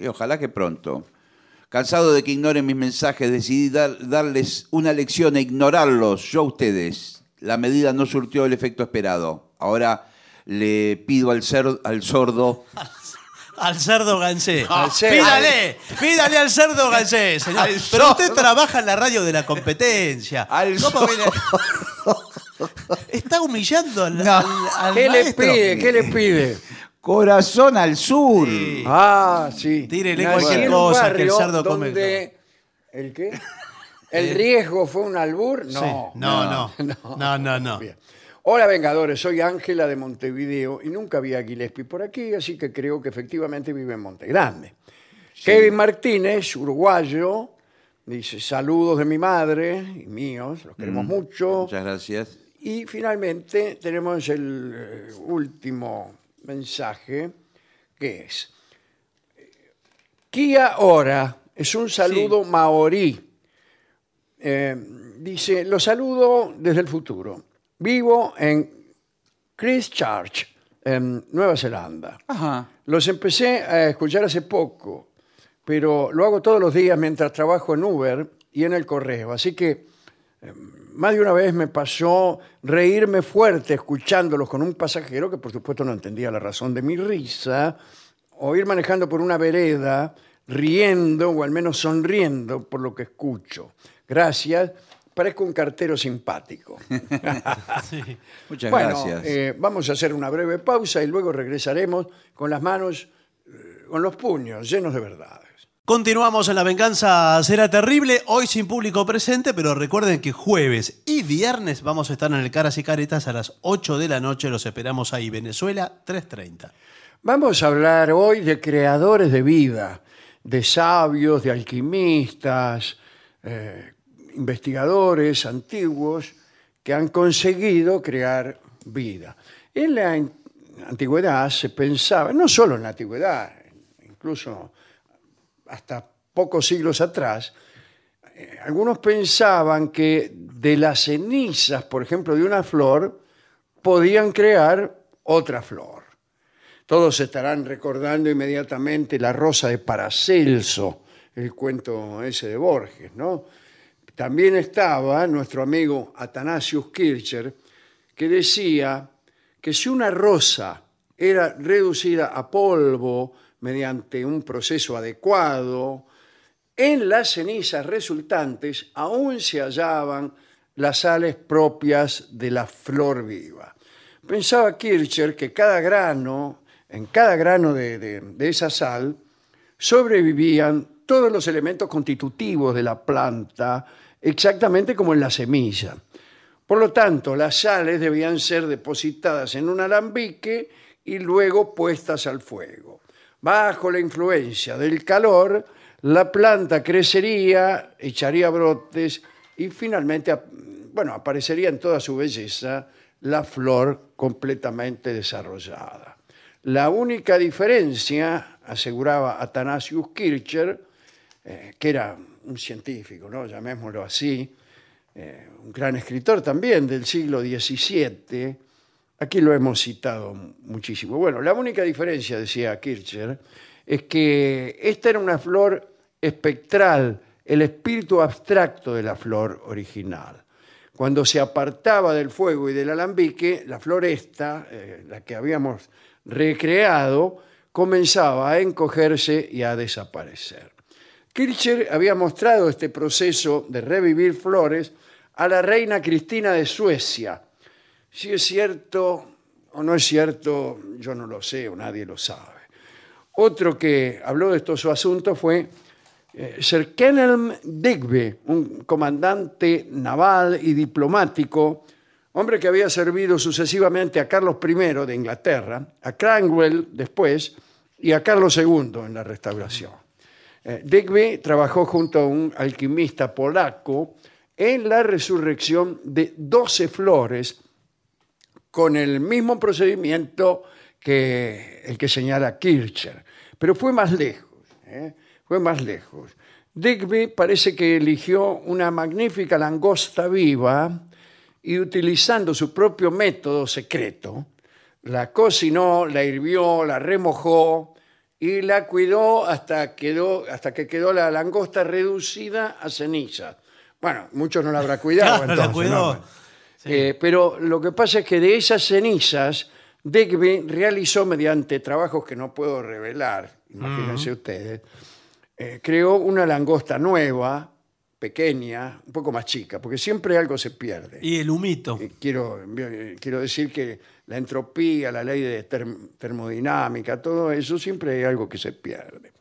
ojalá que pronto. Cansado de que ignoren mis mensajes, decidí darles una lección e ignorarlos, yo a ustedes. La medida no surtió el efecto esperado. Ahora le pido al, cerdo, al sordo... al cerdo Gansé. Pídale, pídale al cerdo Gansé, señor. Pero usted trabaja en la radio de la competencia. ¿Cómo Está humillando al, cerdo. ¿Qué le pide? ¿Qué le pide? Corazón al sur. Ah, sí. Tírele cualquier cosa que el ¿El qué? Eh. ¿El riesgo fue un albur? No. No, no. No, no, no. Hola Vengadores, soy Ángela de Montevideo y nunca vi a Gillespie por aquí, así que creo que efectivamente vive en Monte Grande. Kevin Martínez, uruguayo, dice saludos de mi madre y míos, los queremos mm. mucho. Muchas gracias. Y finalmente tenemos el eh, último mensaje que es, Kia Ora es un saludo maorí. Eh, dice, lo saludo desde el futuro. Vivo en Christchurch, en Nueva Zelanda. Los empecé a escuchar hace poco, pero lo hago todos los días mientras trabajo en Uber y en el correo. Así que más de una vez me pasó reírme fuerte escuchándolos con un pasajero que por supuesto no entendía la razón de mi risa, o ir manejando por una vereda riendo o al menos sonriendo por lo que escucho. Gracias, parezco un cartero simpático. muchas gracias. Eh, vamos a hacer una breve pausa y luego regresaremos con las manos, eh, con los puños llenos de verdad. Continuamos en La Venganza Será Terrible, hoy sin público presente, pero recuerden que jueves y viernes vamos a estar en el Caras y Caretas a las 8 de la noche, los esperamos ahí, Venezuela 3.30. Vamos a hablar hoy de creadores de vida, de sabios, de alquimistas, eh, investigadores antiguos que han conseguido crear vida. En la antigüedad se pensaba, no solo en la antigüedad, incluso hasta pocos siglos atrás, eh, algunos pensaban que de las cenizas, por ejemplo, de una flor, podían crear otra flor. Todos estarán recordando inmediatamente la rosa de Paracelso, el cuento ese de Borges, ¿no? También estaba nuestro amigo Atanasius Kircher, que decía que si una rosa era reducida a polvo, mediante un proceso adecuado, en las cenizas resultantes aún se hallaban las sales propias de la flor viva. Pensaba Kircher que cada grano, en cada grano de, de esa sal, sobrevivían todos los elementos constitutivos de la planta, exactamente como en la semilla. Por lo tanto, las sales debían ser depositadas en un alambique y luego puestas al fuego. Bajo la influencia del calor, la planta crecería, echaría brotes y finalmente, bueno, aparecería en toda su belleza la flor completamente desarrollada. La única diferencia, aseguraba Athanasius Kircher, eh, que era un científico, ¿no? llamémoslo así, eh, un gran escritor también del siglo XVII, Aquí lo hemos citado muchísimo. Bueno, la única diferencia, decía Kircher, es que esta era una flor espectral, el espíritu abstracto de la flor original. Cuando se apartaba del fuego y del alambique, la floresta, eh, la que habíamos recreado, comenzaba a encogerse y a desaparecer. Kircher había mostrado este proceso de revivir flores a la reina Cristina de Suecia, si es cierto o no es cierto, yo no lo sé o nadie lo sabe. Otro que habló de estos asuntos fue eh, Sir Kenelm Digby, un comandante naval y diplomático, hombre que había servido sucesivamente a Carlos I de Inglaterra, a Cranwell después y a Carlos II en la restauración. Eh, Digby trabajó junto a un alquimista polaco en la resurrección de 12 flores con el mismo procedimiento que el que señala Kircher. Pero fue más lejos, ¿eh? fue más lejos. Digby parece que eligió una magnífica langosta viva y utilizando su propio método secreto, la cocinó, la hirvió, la remojó y la cuidó hasta, que quedó la langosta reducida a ceniza. Bueno, muchos no la habrá cuidado. Eh, pero lo que pasa es que de esas cenizas, Digby realizó mediante trabajos que no puedo revelar, imagínense mm. ustedes, eh, creó una langosta nueva, pequeña, un poco más chica, porque siempre algo se pierde. Y el humito. quiero, quiero decir que la entropía, la ley de termodinámica, todo eso, siempre hay algo que se pierde.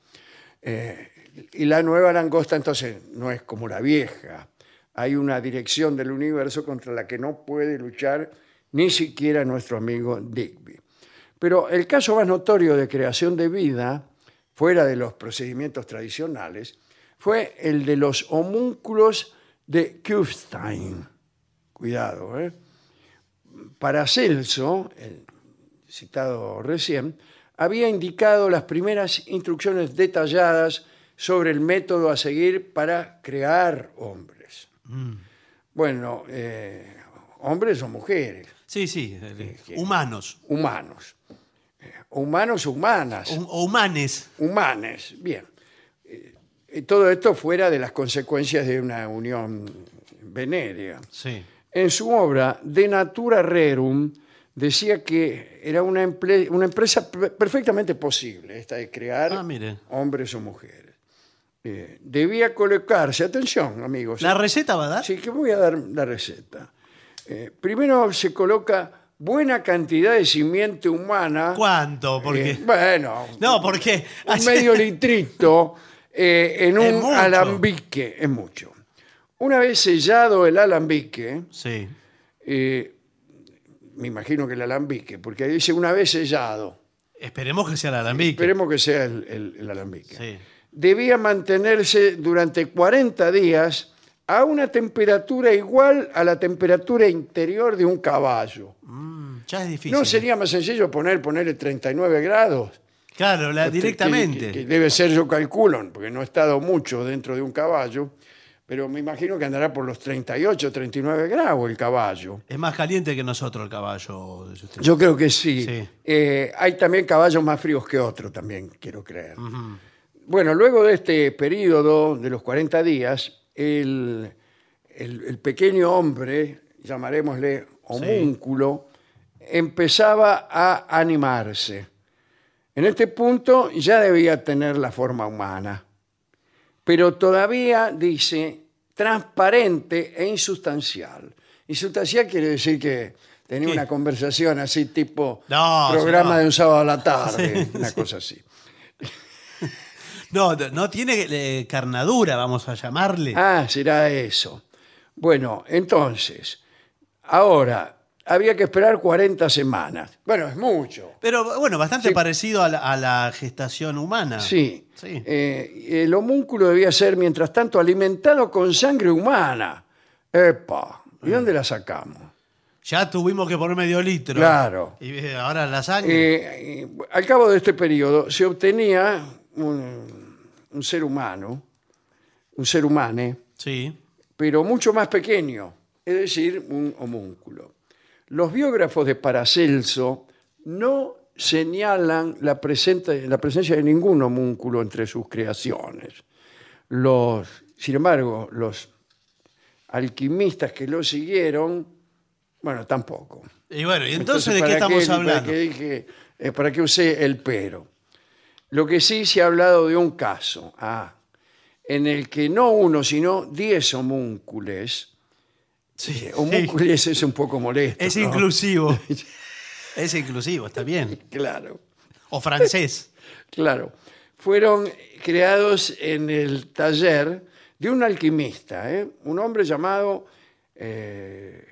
Eh, y la nueva langosta entonces no es como la vieja, hay una dirección del universo contra la que no puede luchar ni siquiera nuestro amigo Digby. Pero el caso más notorio de creación de vida, fuera de los procedimientos tradicionales, fue el de los homúnculos de Kufstein. Cuidado, ¿eh? Paracelso, el citado recién, había indicado las primeras instrucciones detalladas sobre el método a seguir para crear hombres. Bueno, eh, hombres o mujeres. Sí, sí, eh, eh, humanos. Humanos. Humanos, humanas. O, humanes. Humanes, bien. Y todo esto fuera de las consecuencias de una unión venérea. Sí. En su obra, De Natura Rerum, decía que era una, empresa perfectamente posible, esta de crear ah, hombres o mujeres debía colocarse, atención amigos. ¿La receta va a dar? Sí, que voy a dar la receta. Eh, primero se coloca buena cantidad de simiente humana. ¿Cuánto? Eh, porque... bueno, no, porque... un medio litrito eh, en un alambique, es mucho. Una vez sellado el alambique, sí. me imagino que el alambique, porque dice una vez sellado. Esperemos que sea el alambique. Esperemos que sea el, el alambique. Sí debía mantenerse durante 40 días a una temperatura igual a la temperatura interior de un caballo. Mm, ya es difícil. ¿No ¿eh? sería más sencillo poner, ponerle 39 grados? Claro, este, directamente. debe ser, yo calculo, porque no he estado mucho dentro de un caballo, pero me imagino que andará por los 38, 39 grados el caballo. Es más caliente que nosotros el caballo. Yo creo que sí. Eh, hay también caballos más fríos que otros, también quiero creer. Bueno, luego de este periodo de los 40 días, el, pequeño hombre, llamaremosle homúnculo, empezaba a animarse. En este punto ya debía tener la forma humana, pero todavía dice transparente e insustancial. Insustancial quiere decir que tenía una conversación así tipo programa de un sábado a la tarde, una cosa así. No, no tiene eh, carnadura, vamos a llamarle. Ah, será eso. Bueno, entonces, ahora, había que esperar 40 semanas. Bueno, es mucho. Pero bueno, bastante parecido a la, gestación humana. Sí. Sí. Eh, el homúnculo debía ser, mientras tanto, alimentado con sangre humana. Epa, ¿y dónde la sacamos? Ya tuvimos que poner medio litro. Claro. Y eh, ahora la sangre. al cabo de este periodo se obtenía un, ser humano, un ser humano, Sí. pero mucho más pequeño, es decir, un homúnculo. Los biógrafos de Paracelso no señalan la, presencia de ningún homúnculo entre sus creaciones. Los, sin embargo, los alquimistas que lo siguieron, bueno, tampoco. Y bueno, ¿y entonces, de qué estamos hablando? Eh, para que usé el pero? Lo que sí se ha hablado de un caso, ah, en el que no uno, sino diez homúncules. Sí, eh, homúncules es un poco molesto. Es inclusivo. es inclusivo, está bien. Claro. O francés. claro. Fueron creados en el taller de un alquimista, ¿eh? un hombre llamado eh,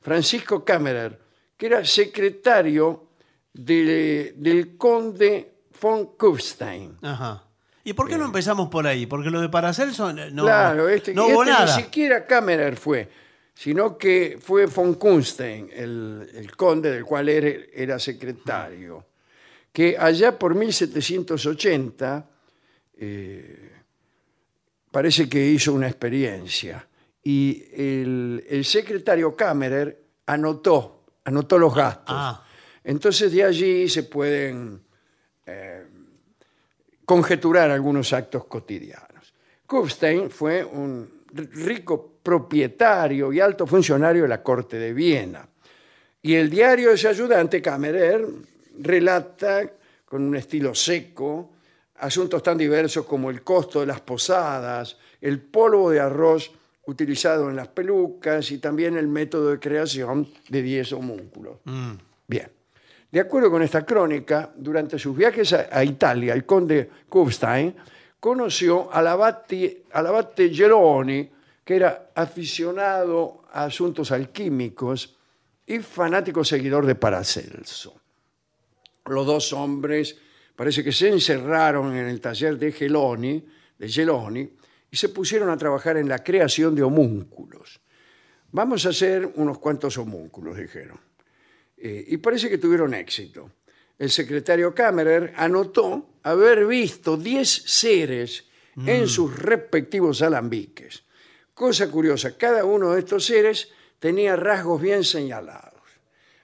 Francisco Kammerer, que era secretario del conde von Kufstein. Ajá. ¿Y por qué no eh. empezamos por ahí? Porque lo de Paracelso eh, no, no este, este Ni siquiera Kammerer fue, sino que fue von Kunstein, el, conde del cual era, secretario, que allá por 1780 eh, parece que hizo una experiencia y el, secretario Kammerer anotó, anotó los gastos. Ah. Entonces de allí se pueden eh, conjeturar algunos actos cotidianos. Kubstein fue un rico propietario y alto funcionario de la corte de Viena. Y el diario de su ayudante, Camerer relata con un estilo seco asuntos tan diversos como el costo de las posadas, el polvo de arroz utilizado en las pelucas y también el método de creación de diez homúnculos. Mm. Bien. De acuerdo con esta crónica, durante sus viajes a, Italia, el conde Kufstein conoció a abate, Geloni, que era aficionado a asuntos alquímicos y fanático seguidor de Paracelso. Los dos hombres parece que se encerraron en el taller de Geloni, de Geloni y se pusieron a trabajar en la creación de homúnculos. Vamos a hacer unos cuantos homúnculos, dijeron. Eh, y parece que tuvieron éxito. El secretario Kammerer anotó haber visto 10 seres en mm. sus respectivos alambiques. Cosa curiosa, cada uno de estos seres tenía rasgos bien señalados.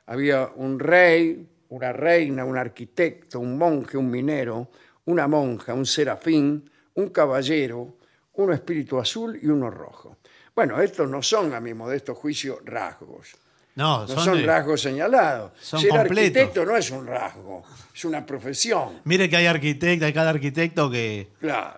Había un rey, una reina, un arquitecto, un monje, un minero, una monja, un serafín, un caballero, un espíritu azul y uno rojo. Bueno, estos no son, a mi modesto juicio, rasgos. No, son, rasgos señalados. arquitecto no es un rasgo, es una profesión. Mire que hay arquitecto, hay cada arquitecto que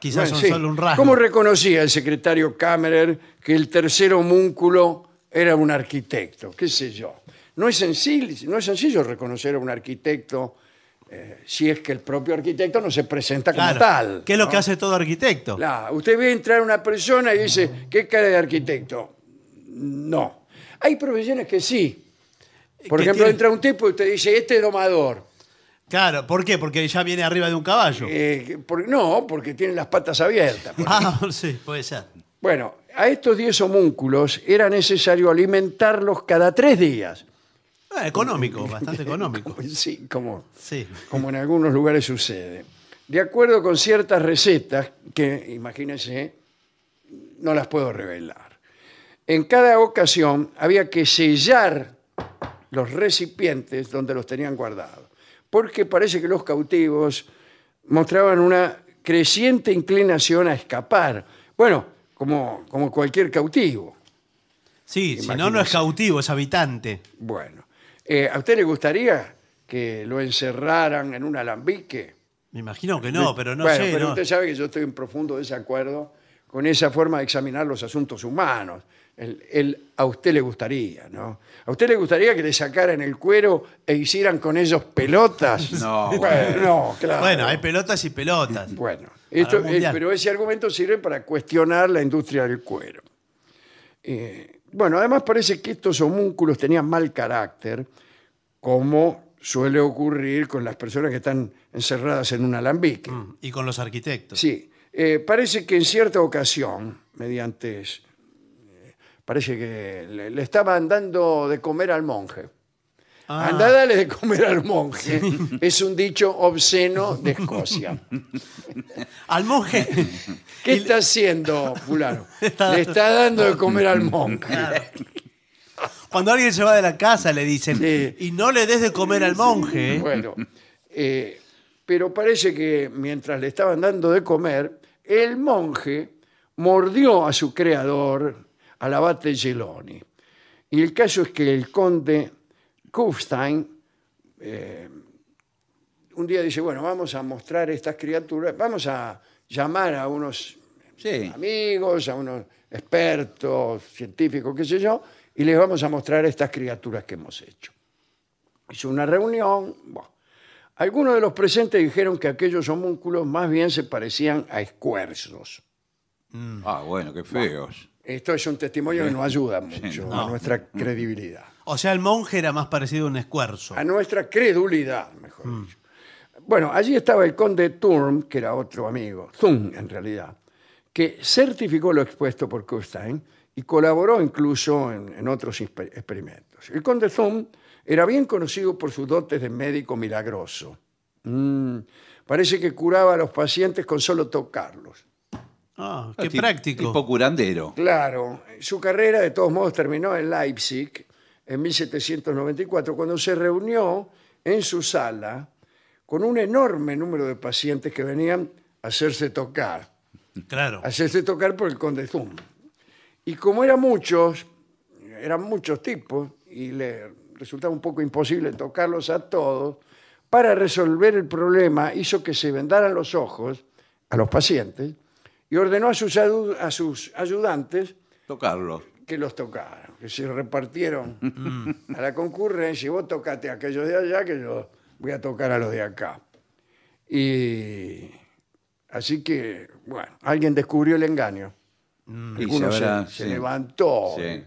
quizás son solo un rasgo. ¿Cómo reconocía el secretario Kammerer que el tercer homúnculo era un arquitecto? ¿Qué sé yo? No es sencillo, no es sencillo reconocer a un arquitecto eh, si es que el propio arquitecto no se presenta como tal. ¿Qué es lo que hace todo arquitecto? Claro, usted ve entrar una persona y dice, ¿qué cara de arquitecto? No. Hay profesiones que sí. Eh, por ejemplo, entra un tipo y te dice, este es domador. Claro, ¿por qué? Porque ya viene arriba de un caballo. Eh, no, porque tiene las patas abiertas. Ah, sí, puede ser. Bueno, a estos 10 homúnculos era necesario alimentarlos cada tres días. Ah, económico, bastante económico. Sí, como, Sí. como en algunos lugares sucede. De acuerdo con ciertas recetas que, imagínense, no las puedo revelar en cada ocasión había que sellar los recipientes donde los tenían guardados, porque parece que los cautivos mostraban una creciente inclinación a escapar. Bueno, como, como cualquier cautivo. Sí, si no, no es cautivo, es habitante. Bueno, eh, ¿a usted le gustaría que lo encerraran en un alambique? Me imagino que no, pero no sé. Pero usted sabe que yo estoy en profundo desacuerdo con esa forma de examinar los asuntos humanos el, a usted le gustaría, ¿no? ¿A usted le gustaría que le sacaran el cuero e hicieran con ellos pelotas? No, bueno, no, claro. Bueno, hay pelotas y pelotas. Bueno, eh, pero ese argumento sirve para cuestionar la industria del cuero. Eh, bueno, además parece que estos homúnculos tenían mal carácter, como suele ocurrir con las personas que están encerradas en un alambique. Mm, y con los arquitectos. Sí. Eh, parece que en cierta ocasión, mediante parece que le, estaba estaban dando de comer al monje. Ah. andádale Andá, de comer al monje. Es un dicho obsceno de Escocia. al monje. ¿Qué está haciendo, fulano? Le está dando de comer al monje. Cuando alguien se va de la casa le dicen, y no le des de comer al monje. Bueno, eh, pero parece que mientras le estaban dando de comer, el monje mordió a su creador al abate Geloni. Y el caso es que el conde Kufstein eh, un día dice, bueno, vamos a mostrar estas criaturas, vamos a llamar a unos amigos, a unos expertos, científicos, qué sé yo, y les vamos a mostrar estas criaturas que hemos hecho. Hizo una reunión. Algunos de los presentes dijeron que aquellos homúnculos más bien se parecían a escuerzos. Mm. Ah, bueno, qué feos. Esto es un testimonio que nos ayuda mucho a nuestra credibilidad. O sea, el monje era más parecido a un escuerzo. A nuestra credulidad, mejor mm. dicho. Bueno, allí estaba el conde Thurm, que era otro amigo, Thum en realidad, que certificó lo expuesto por Kustein y colaboró incluso en, otros experimentos. El conde Thum era bien conocido por sus dotes de médico milagroso. Mm. parece que curaba a los pacientes con solo tocarlos. Ah, ah, qué práctico. Tipo curandero. Claro, su carrera de todos modos terminó en Leipzig en 1794, cuando se reunió en su sala con un enorme número de pacientes que venían a hacerse tocar, Claro. a hacerse tocar por el conde Zum. Y como eran muchos, eran muchos tipos, y le resultaba un poco imposible tocarlos a todos, para resolver el problema hizo que se vendaran los ojos a los pacientes y ordenó a sus, a sus ayudantes que los tocaran, que se repartieron a la concurrencia y vos tocate a aquellos de allá que yo voy a tocar a los de acá. Y así que, bueno, alguien descubrió el engaño. Mm. Y se, levantó eh,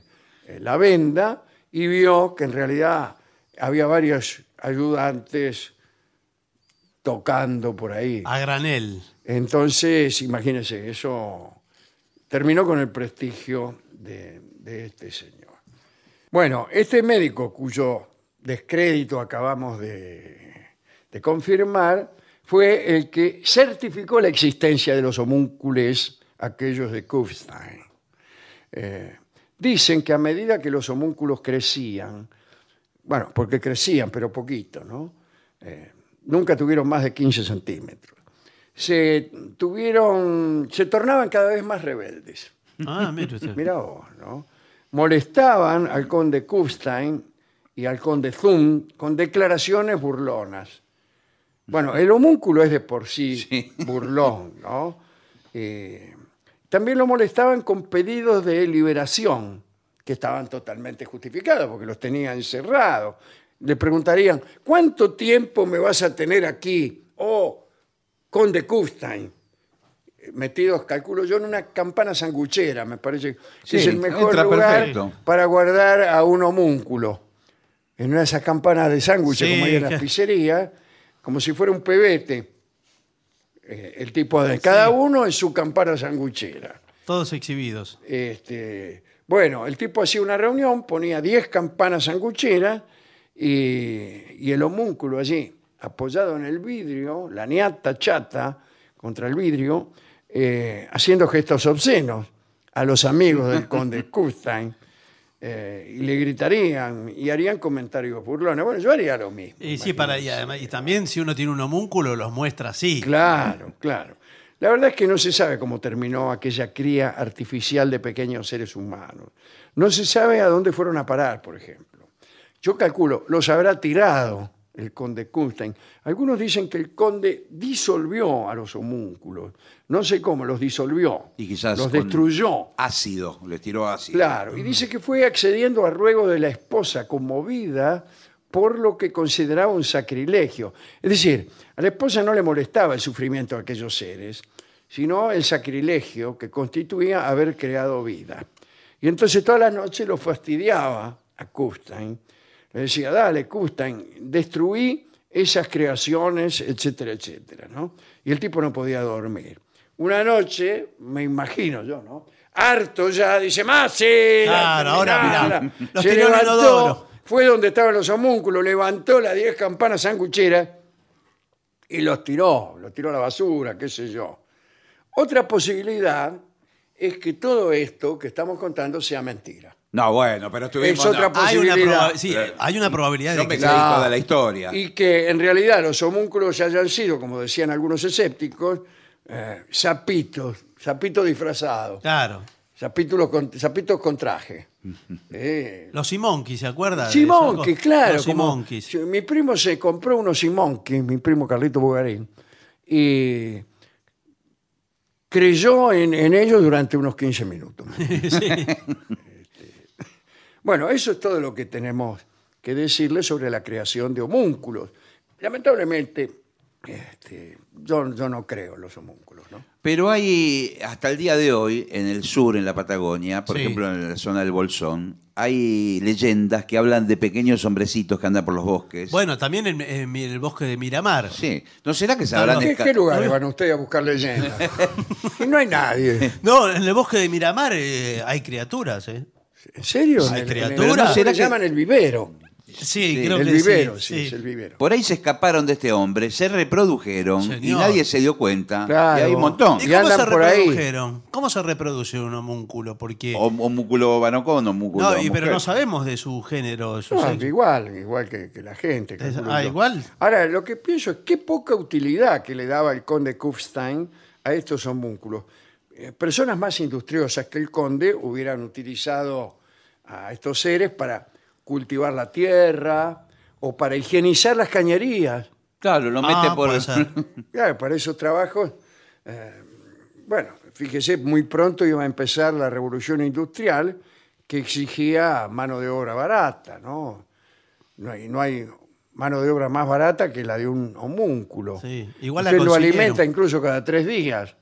la venda y vio que en realidad había varios ayudantes tocando por ahí. A granel. Entonces, imagínense, eso terminó con el prestigio de, este señor. Bueno, este médico cuyo descrédito acabamos de, confirmar fue el que certificó la existencia de los homúncules, aquellos de Kufstein. Eh, dicen que a medida que los homúnculos crecían, bueno, porque crecían, pero poquito, ¿no? Eh, nunca tuvieron más de 15 centímetros se tuvieron, se tornaban cada vez más rebeldes. Ah, mira vos, ¿no? Molestaban al conde Kufstein y al conde Thun con declaraciones burlonas. Bueno, el homúnculo es de por sí, burlón, ¿no? Eh, también lo molestaban con pedidos de liberación, que estaban totalmente justificados porque los tenían encerrados. Le preguntarían, ¿cuánto tiempo me vas a tener aquí? Oh, con de Kufstein, metidos, calculo yo, en una campana sanguchera, me parece que es el mejor lugar para guardar a un homúnculo. En una de esas campanas de sándwiches, como hay en la pizzería como si fuera un pebete. Eh, el tipo de cada uno en su campana sanguchera. Todos exhibidos. Este, bueno, el tipo hacía una reunión, ponía 10 campanas sangucheras y, y el homúnculo allí apoyado en el vidrio, la niata chata contra el vidrio, eh, haciendo gestos obscenos a los amigos del conde Kustein. Eh, y le gritarían y harían comentarios burlones. Bueno, yo haría lo mismo. Y sí, para y también si uno tiene un homúnculo, los muestra así. Claro, claro. La verdad es que no se sabe cómo terminó aquella cría artificial de pequeños seres humanos. No se sabe a dónde fueron a parar, por ejemplo. Yo calculo, los habrá tirado el conde Kunstein. Algunos dicen que el conde disolvió a los homúnculos. No sé cómo, los disolvió. Y quizás. Los destruyó. Ácido, le tiró ácido. Claro, y dice que fue accediendo a ruego de la esposa, conmovida por lo que consideraba un sacrilegio. Es decir, a la esposa no le molestaba el sufrimiento de aquellos seres, sino el sacrilegio que constituía haber creado vida. Y entonces toda la noche lo fastidiaba a Kunstein decía, dale, gustan destruí esas creaciones, etcétera, etcétera, ¿no? Y el tipo no podía dormir. Una noche, me imagino yo, ¿no? Harto ya, dice, más, sí, Claro, ahora mirá, los levantó, fue donde estaban los homúnculos, levantó las diez campanas sangucheras y los tiró, los tiró a la basura, qué sé yo. Otra posibilidad es que todo esto que estamos contando sea mentira. No, bueno, pero estuvimos... Es Hay una, hay una probabilidad de que... toda ah, la historia. Y que en realidad los homúnculos hayan sido, como decían algunos escépticos, sapitos, eh, sapitos disfrazados, Claro. Zapitos con, con traje. Eh. Los simonquis, ¿se acuerda? Simonkis, claro. como- mi primo se compró unos simonquis, mi primo Carlito Bugarín, y creyó en, en ellos durante unos 15 minutos. Bueno, eso es todo lo que tenemos que decirle sobre la creación de homúnculos. Lamentablemente, este, yo, no creo en los homúnculos, ¿no? Pero hay, hasta el día de hoy, en el sur, en la Patagonia, por ejemplo, en la zona del Bolsón, hay leyendas que hablan de pequeños hombrecitos que andan por los bosques. Bueno, también en, el bosque de Miramar. Sí. ¿No será que se hablan ¿Qué, ¿En qué lugar van ustedes a buscar leyendas? no hay nadie. No, en el bosque de Miramar eh, hay criaturas, ¿eh? ¿En serio? ¿Hay llaman el vivero. Sí, creo el vivero, sí, es el vivero. Por ahí se escaparon de este hombre, se reprodujeron y nadie se dio cuenta. Claro. Y hay un montón. ¿Y cómo se reprodujeron? ¿Cómo se reproduce un homúnculo? Porque O, o músculo banocón o músculo. no, pero no sabemos de su género, igual, igual que, la gente. ah, igual. Ahora, lo que pienso es qué poca utilidad que le daba el conde Kufstein a estos homúnculos. Eh, personas más industriosas que el conde hubieran utilizado a estos seres para cultivar la tierra o para higienizar las cañerías. Claro, lo ah, mete por... eso. para esos trabajos, eh, bueno, fíjese, muy pronto iba a empezar la revolución industrial que exigía mano de obra barata, ¿no? No hay, no hay mano de obra más barata que la de un homúnculo. Sí, igual la lo alimenta incluso cada tres días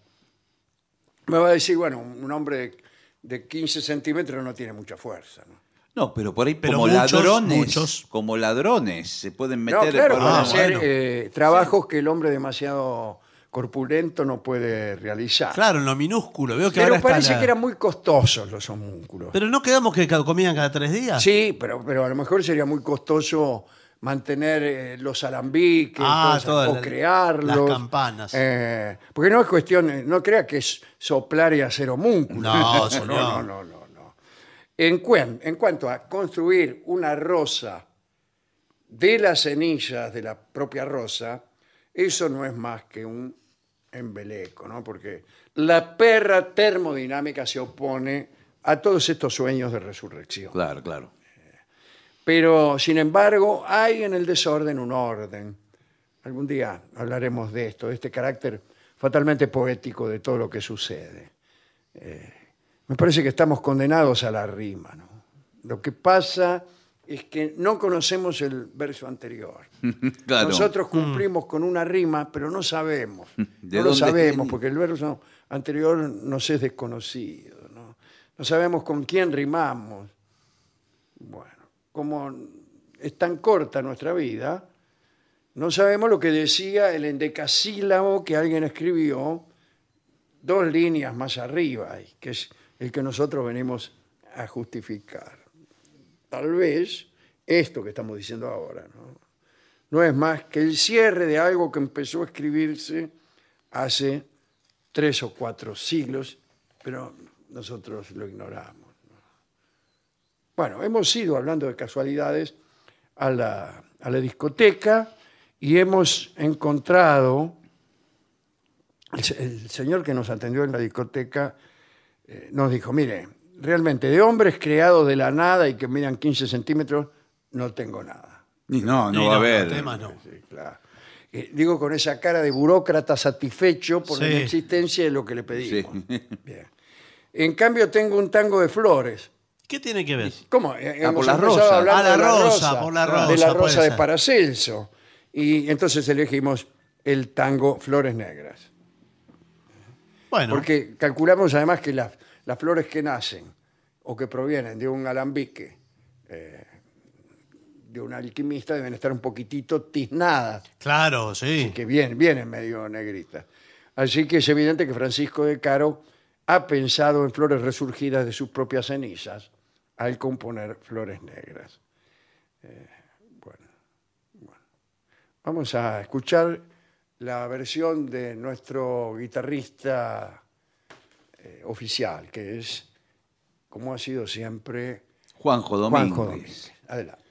me va a decir, bueno, un hombre de 15 centímetros no tiene mucha fuerza. ¿no? pero por ahí pero como ladrones, como ladrones se pueden meter. No, hacer eh, trabajos que el hombre demasiado corpulento no puede realizar. Claro, en lo minúsculo. Veo pero parece que eran muy costosos los homúnculos. Pero no quedamos que comían cada tres días. Sí, pero, pero a lo mejor sería muy costoso mantener eh, los alambiques ah, o crearlos. campanas. Eh, porque no es cuestión, eh, no crea que es soplar y hacer homúnculo. No, no, no, no, En, en cuanto a construir una rosa de las cenizas de la propia rosa, eso no es más que un embeleco, ¿no? Porque la perra termodinámica se opone a todos estos sueños de resurrección. Claro, claro. Pero, sin embargo, hay en el desorden un orden. Algún día hablaremos de esto, de este carácter fatalmente poético de todo lo que sucede. Eh, me parece que estamos condenados a la rima. ¿no? Lo que pasa es que no conocemos el verso anterior. Nosotros mm. cumplimos con una rima, pero no sabemos. no lo sabemos, porque el verso anterior nos es desconocido. ¿no? no sabemos con quién rimamos. Bueno como es tan corta nuestra vida, no sabemos lo que decía el endecasílabo que alguien escribió dos líneas más arriba, que es el que nosotros venimos a justificar. Tal vez esto que estamos diciendo ahora no, no es más que el cierre de algo que empezó a escribirse hace tres o cuatro siglos, pero nosotros lo ignoramos. Bueno, hemos ido hablando de casualidades a la, discoteca y hemos encontrado, el, señor que nos atendió en la discoteca eh, nos dijo, mire, realmente de hombres creados de la nada y que miran 15 centímetros, no tengo nada. no, no, va a haber. no. Sí, claro. Eh, digo con esa cara de burócrata satisfecho por la existencia de lo que le pedimos. Bien. En cambio tengo un tango de flores ¿Qué tiene que ver? ¿Cómo? Eh, ah, por ah, la rosa. Ah, la rosa, por la rosa. De la rosa de Paracelso. Y entonces elegimos el tango Flores Negras. Bueno. Porque calculamos además que las, las flores que nacen o que provienen de un alambique eh, de un alquimista deben estar un poquitito tiznadas. Claro, sí. Así que bien, vienen medio negritas. Así que es evidente que Francisco de Caro ha pensado en flores resurgidas de sus propias cenizas al componer Flores Negras. Eh, bueno, Vamos a escuchar la versión de nuestro guitarrista eh, oficial, que es, como ha sido siempre, Juanjo Domínguez. Juanjo Domínguez. Adelante.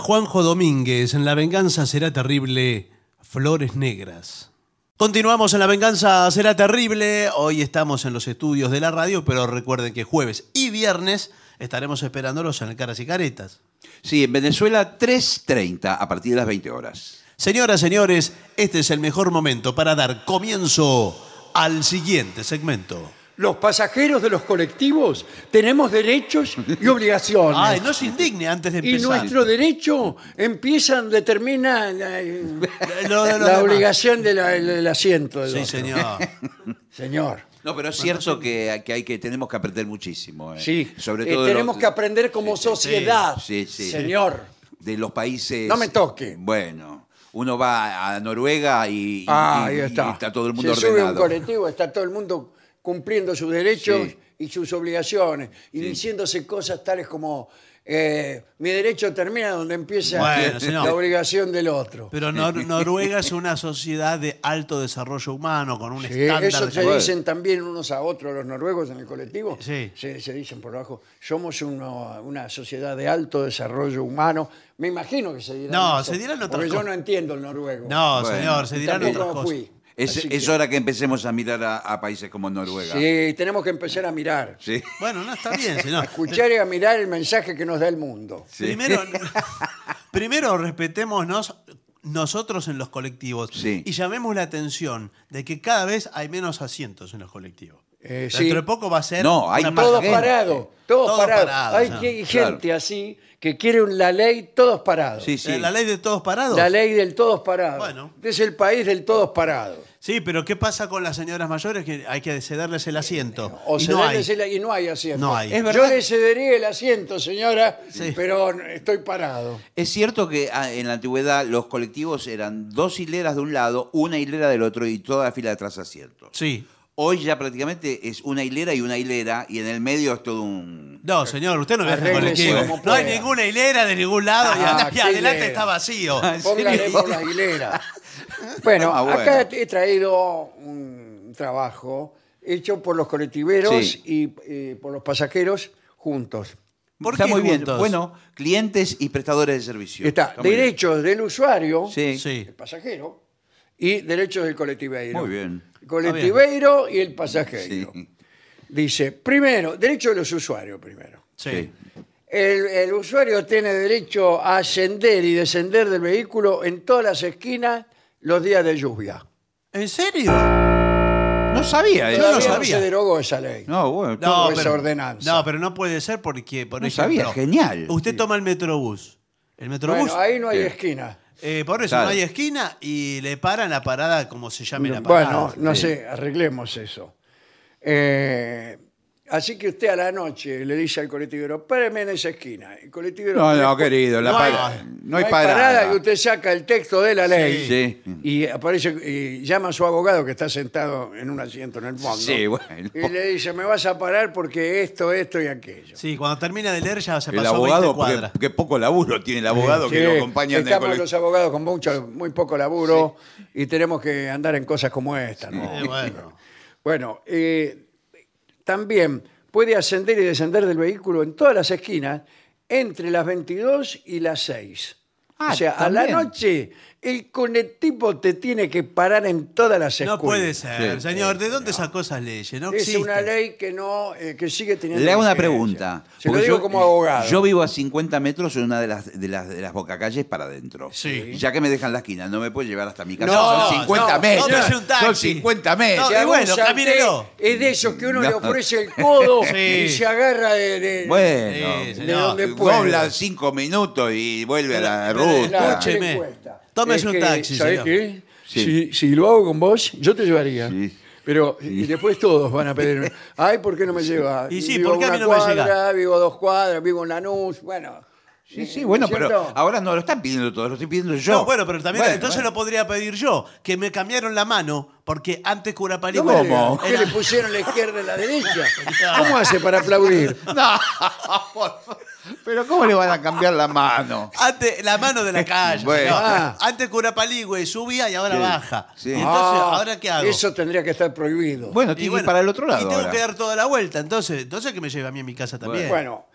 Juanjo Domínguez en La venganza será terrible, Flores Negras. Continuamos en La venganza será terrible. Hoy estamos en los estudios de la radio, pero recuerden que jueves y viernes estaremos esperándolos en el Caras y Caretas. Sí, en Venezuela 3.30 a partir de las 20 horas. Señoras, señores, este es el mejor momento para dar comienzo al siguiente segmento los pasajeros de los colectivos tenemos derechos y obligaciones. Ay, no se indigne antes de Y nuestro derecho empieza determina la, obligación de del asiento. Sí, señor. Señor. No, pero es cierto que, que tenemos que aprender muchísimo. Eh. Sí, Sobre eh, todo tenemos que aprender como sociedad. sí, sí. Señor. de los países. No me toque. Bueno, uno va a Noruega y, ah, ahí está. todo el mundo Se sube un colectivo, está todo el mundo cumpliendo sus derechos y sus obligaciones y diciéndose cosas tales como eh, mi derecho termina donde empieza la obligación del otro. Pero Noruega es una sociedad de alto desarrollo humano, con un Sí, eso se dicen también unos a otros los noruegos en el colectivo. Sí. Se, dicen por abajo, somos una sociedad de alto desarrollo humano. Me imagino que se dirán No, se dirán otras Porque yo no entiendo el noruego. No, señor, se dirán otras cosas. Es, hora que empecemos a mirar a, países como Noruega. Sí, tenemos que empezar a mirar. Bueno, no está bien, a Escuchar y a mirar el mensaje que nos da el mundo. Primero, primero respetémonos nosotros en los colectivos y llamemos la atención de que cada vez hay menos asientos en los colectivos. Eh, Dentro de poco va a ser No, hay Todos parados, todos parados. Hay gente así que quiere la ley todos parados. Sí, sí. La ley de todos parados. La ley del todos parados. es el país del todos parados. Sí, pero ¿qué pasa con las señoras mayores? Que hay que cederles el eh, asiento. Eh, o y, no hay. asiento. No hay. Yo cedería el asiento, señora, pero estoy parado. Es cierto que ah, en la antigüedad los colectivos eran dos hileras de un lado, una hilera del otro y toda la fila de atrás asiento. Sí. Hoy ya prácticamente es una hilera y una hilera y en el medio es todo un... No, señor, usted no viaja colectivo. No hay ninguna hilera de ningún lado ah, ah, adelante está vacío. hilera. Ah, bueno, acá he traído un trabajo hecho por los colectiveros y por los pasajeros juntos. Está muy bien. Bueno, clientes y prestadores de servicios. Está, derechos del usuario, el pasajero, y derechos del colectiveiro. Muy bien. colectiveiro y el pasajero. Dice, primero, derechos de los usuarios primero. El, el usuario tiene derecho a ascender y descender del vehículo en todas las esquinas los días de lluvia. ¿En serio? No sabía, yo no sabía. se derogó esa ley. No, bueno, No, ordenanza. no, pero no puede ser porque, por No sabía, genial. Usted toma el metrobús. El metrobús, ahí no hay esquina. Eh, por eso no hay esquina y le paran la parada como se llame la parada. Bueno, no sé, arreglemos eso. Eh, Así que usted a la noche le dice al colectivero, páreme en esa esquina. El No, no, querido, la no hay- parada- no hay parada. que usted saca el texto de la ley y aparece y llama a su abogado que está sentado en un asiento en el fondo. Sí, bueno. Y le dice, me vas a parar porque esto, esto y aquello. Sí, cuando termina de leer ya se a pasó el abogado, que, poco laburo tiene el abogado que lo acompaña en el Estamos los abogados con mucho, muy poco laburo y tenemos que andar en cosas como esta. ¿no? bueno. Bueno, eh, también puede ascender y descender del vehículo en todas las esquinas entre las 22 y las 6. o ah, sea, a la noche el tipo te tiene que parar en todas las escuelas. No puede ser, señor. ¿De dónde sacó esas leyes? No Es una ley que no eh, que sigue teniendo. Le hago una pregunta. Se lo digo como abogado. Yo vivo a 50 metros en una de las, de las, de las bocacalles para adentro. Sí. Ya que me dejan la esquina, no me puede llevar hasta mi casa. son 50 no, metros. son 50 metros. bueno, Es de esos que uno le ofrece el codo y se agarra de. de- Bueno, no, dobla 5 minutos y vuelve a la ruta. Escúcheme. Tómese un taxi, ¿Sabes qué? Si, lo hago con vos, yo te llevaría. Pero y después todos van a pedir ay, ¿por qué no me lleva? Y sí, ¿por qué a mí no me lleva? Vivo dos cuadras, vivo en Lanús, bueno. Sí, sí, bueno, pero ahora no lo están pidiendo todos, lo estoy pidiendo yo. bueno, pero también entonces lo podría pedir yo, que me cambiaron la mano, porque antes cura la ¿Cómo? Que le pusieron la izquierda y la derecha. ¿Cómo hace para aplaudir? No, por favor. Pero ¿cómo le van a cambiar la mano? Antes, la mano de la calle. Ah. Antes con una paligüe subía y ahora baja. entonces, ah, ¿ahora qué hago? Eso tendría que estar prohibido. Bueno, y para el otro lado. Y tengo que dar toda la vuelta, entonces, entonces que me lleve a mí a mi casa también. Bueno,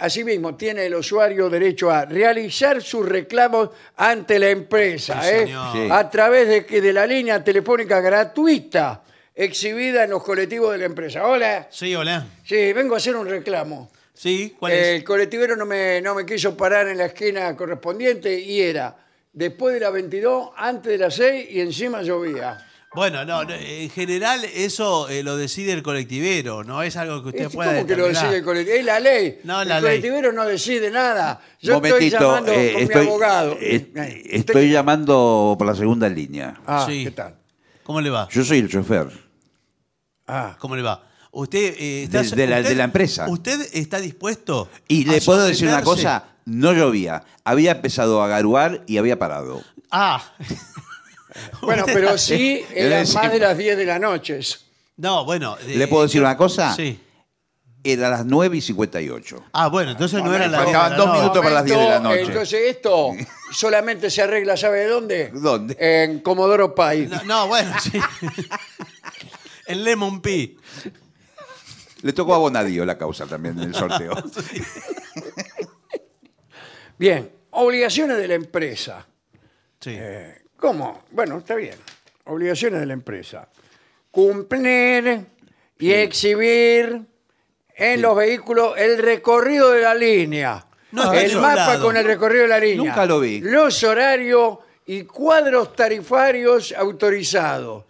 así mismo tiene el usuario derecho a realizar sus reclamos ante la empresa ¿eh? a través de, que- de la línea telefónica gratuita exhibida en los colectivos de la empresa. Hola, Sí, hola. sí, vengo a hacer un reclamo. Sí, El colectivero no me, no me quiso parar en la esquina correspondiente y era después de la 22, antes de las 6 y encima llovía. Bueno, no, en general eso eh, lo decide el colectivero, no es algo que usted pueda que lo decide el colectivero? Es la ley. el colectivero no decide nada. Yo estoy llamando eh, mi abogado. Eh, estoy llamando por la segunda línea. Ah, ¿qué ¿Cómo le va? Yo soy el chofer. Ah. ¿Cómo le va? Usted, eh, está, de, la, empresa. ¿Usted está dispuesto? Y le puedo decir una cosa, no llovía. Había empezado a garuar y había parado. Ah. bueno, pero sí, Era más de las 10 de la noche. No, bueno. ¿Le puedo decir una cosa? Sí. Era las 9 y 58. Ah, bueno, entonces no, era era las 9 Faltaban dos minutos para las 10 de la noche. Entonces esto solamente se arregla, ¿sabe de dónde? ¿Dónde? En Comodoro Pie. No, bueno, sí. en Lemon Pie. Le tocó a Bonadío la causa también en el sorteo. Bien, obligaciones de la empresa. Sí. Eh, ¿Cómo? Bueno, está bien. Obligaciones de la empresa. Cumplir y exhibir en los vehículos el recorrido de la línea. el mapa con el recorrido de la línea. Nunca lo vi. Los horarios y cuadros tarifarios autorizados.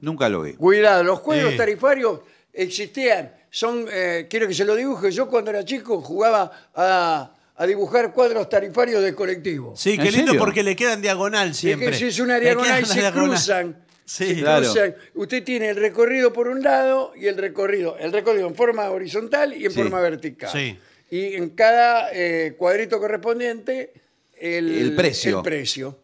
Nunca lo vi. Cuidado, los cuadros tarifarios existían son, eh, quiero que se lo dibuje, yo cuando era chico jugaba a, dibujar cuadros tarifarios de colectivo. Sí, qué lindo porque le quedan diagonal siempre. Es es una diagonal y se cruzan. Usted tiene el recorrido por un lado y el recorrido, el recorrido en forma horizontal y en forma vertical. Y en cada eh, cuadrito correspondiente el, El precio. el precio.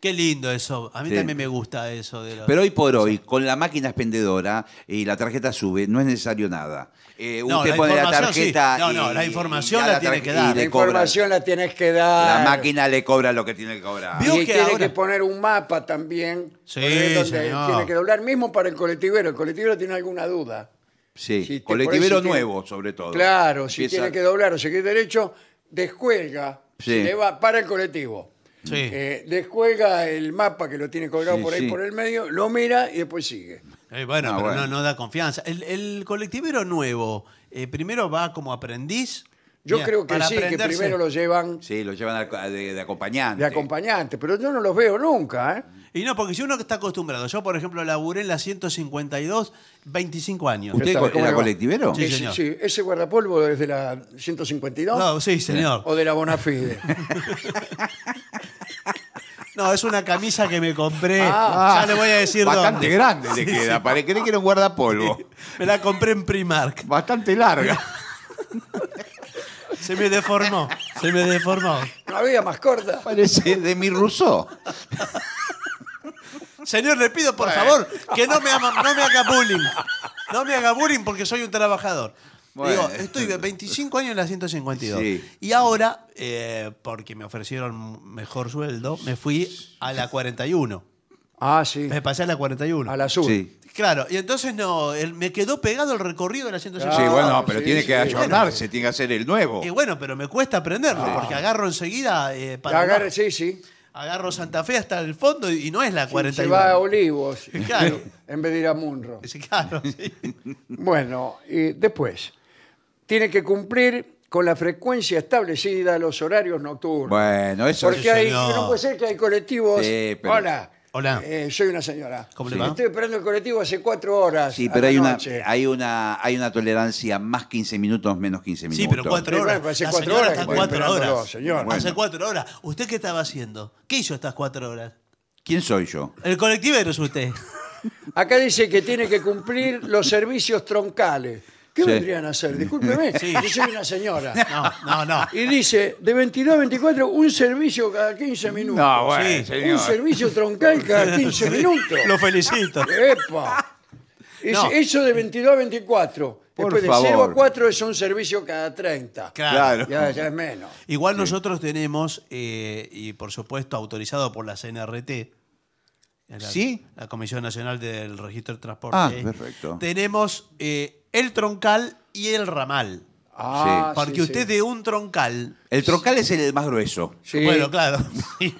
Qué lindo eso. A mí también me gusta eso. Pero hoy por hoy, con la máquina expendedora y la tarjeta sube, no es necesario nada. Eh, usted la pone la tarjeta. No, no, la información la, tienes que dar. La información la tienes que dar. La máquina le cobra lo que tiene que cobrar. Y tiene que poner un mapa también. Sí, ¿eh? señor. tiene que doblar, mismo para el colectivero. El colectivero tiene alguna duda. Sí, si colectivero nuevo, sobre todo. Claro, si tiene que doblar o seguir derecho, descuelga, sí. se va para el colectivo. Eh, descuelga el mapa que lo tiene colgado por ahí por el medio, lo mira y después sigue. Eh, bueno, ah, pero No, da confianza. El, colectivero nuevo, eh, primero va como aprendiz. Yo creo que sí, que primero lo llevan Sí, lo llevan de, acompañante. de acompañante, pero yo no los veo nunca. Y no, porque si uno que está acostumbrado, yo por ejemplo laburé en la 152 25 años. ¿Usted colectivero? Sí, señor. sí, ese guardapolvo desde la 152 No, sí, señor. o de la Bonafide. No, es una camisa que me compré. Ah, ya le voy a decir Bastante grande le queda. Parece que era un guardapolvo. Me la compré en Primark. Bastante larga. Se me deformó. Se me deformó. No había más corta. Parece de mi ruso. Señor, le pido por favor que no me, no me haga bullying. No me haga bullying porque soy un trabajador. Bueno. Digo, estoy 25 años en la 152. Y ahora, eh, porque me ofrecieron mejor sueldo, me fui a la 41. Ah, sí. Me pasé a la 41. A la sur. Claro, y entonces no, me quedó pegado el recorrido de la 152. sí, bueno, pero tiene que ayornarse, tiene que hacer el nuevo. Y bueno, pero me cuesta aprenderlo, ah. porque agarro enseguida eh, Agarre, sí, sí. agarro Santa Fe hasta el fondo y no es la Se va a Olivos Claro. en vez de ir a Munro. Sí, claro, Bueno, y después, tiene que cumplir con la frecuencia establecida los horarios nocturnos. Bueno, eso Porque hay, no puede ser que hay colectivos. Hola. Hola. Eh, soy una señora. Estoy esperando el colectivo hace cuatro horas. Sí, pero hay una, hay, una, hay una tolerancia más 15 minutos, menos 15 minutos. Sí, pero cuatro horas. hace cuatro horas está cuatro horas. Hace cuatro horas. ¿Usted qué estaba haciendo? ¿Qué hizo estas cuatro horas? ¿Quién soy yo? El colectivero es usted. Acá dice que tiene que cumplir los servicios troncales. ¿Qué vendrían a hacer? Discúlpeme, yo soy una señora. No, no, no. Y dice, de 22 a 24, un servicio cada 15 minutos. No, Un servicio troncal cada 15 minutos. Lo felicito. ¡Epa! Eso de 22 a 24. Por Después de 0 a 4 es un servicio cada 30. Claro. Ya, es menos. Igual nosotros tenemos, eh, y por supuesto autorizado por la CNRT, ¿Sí? la Comisión Nacional del Registro de Transporte, Ah, perfecto. tenemos eh, el troncal y el ramal. Ah, Porque usted de un troncal. El troncal es el más grueso. Bueno, claro.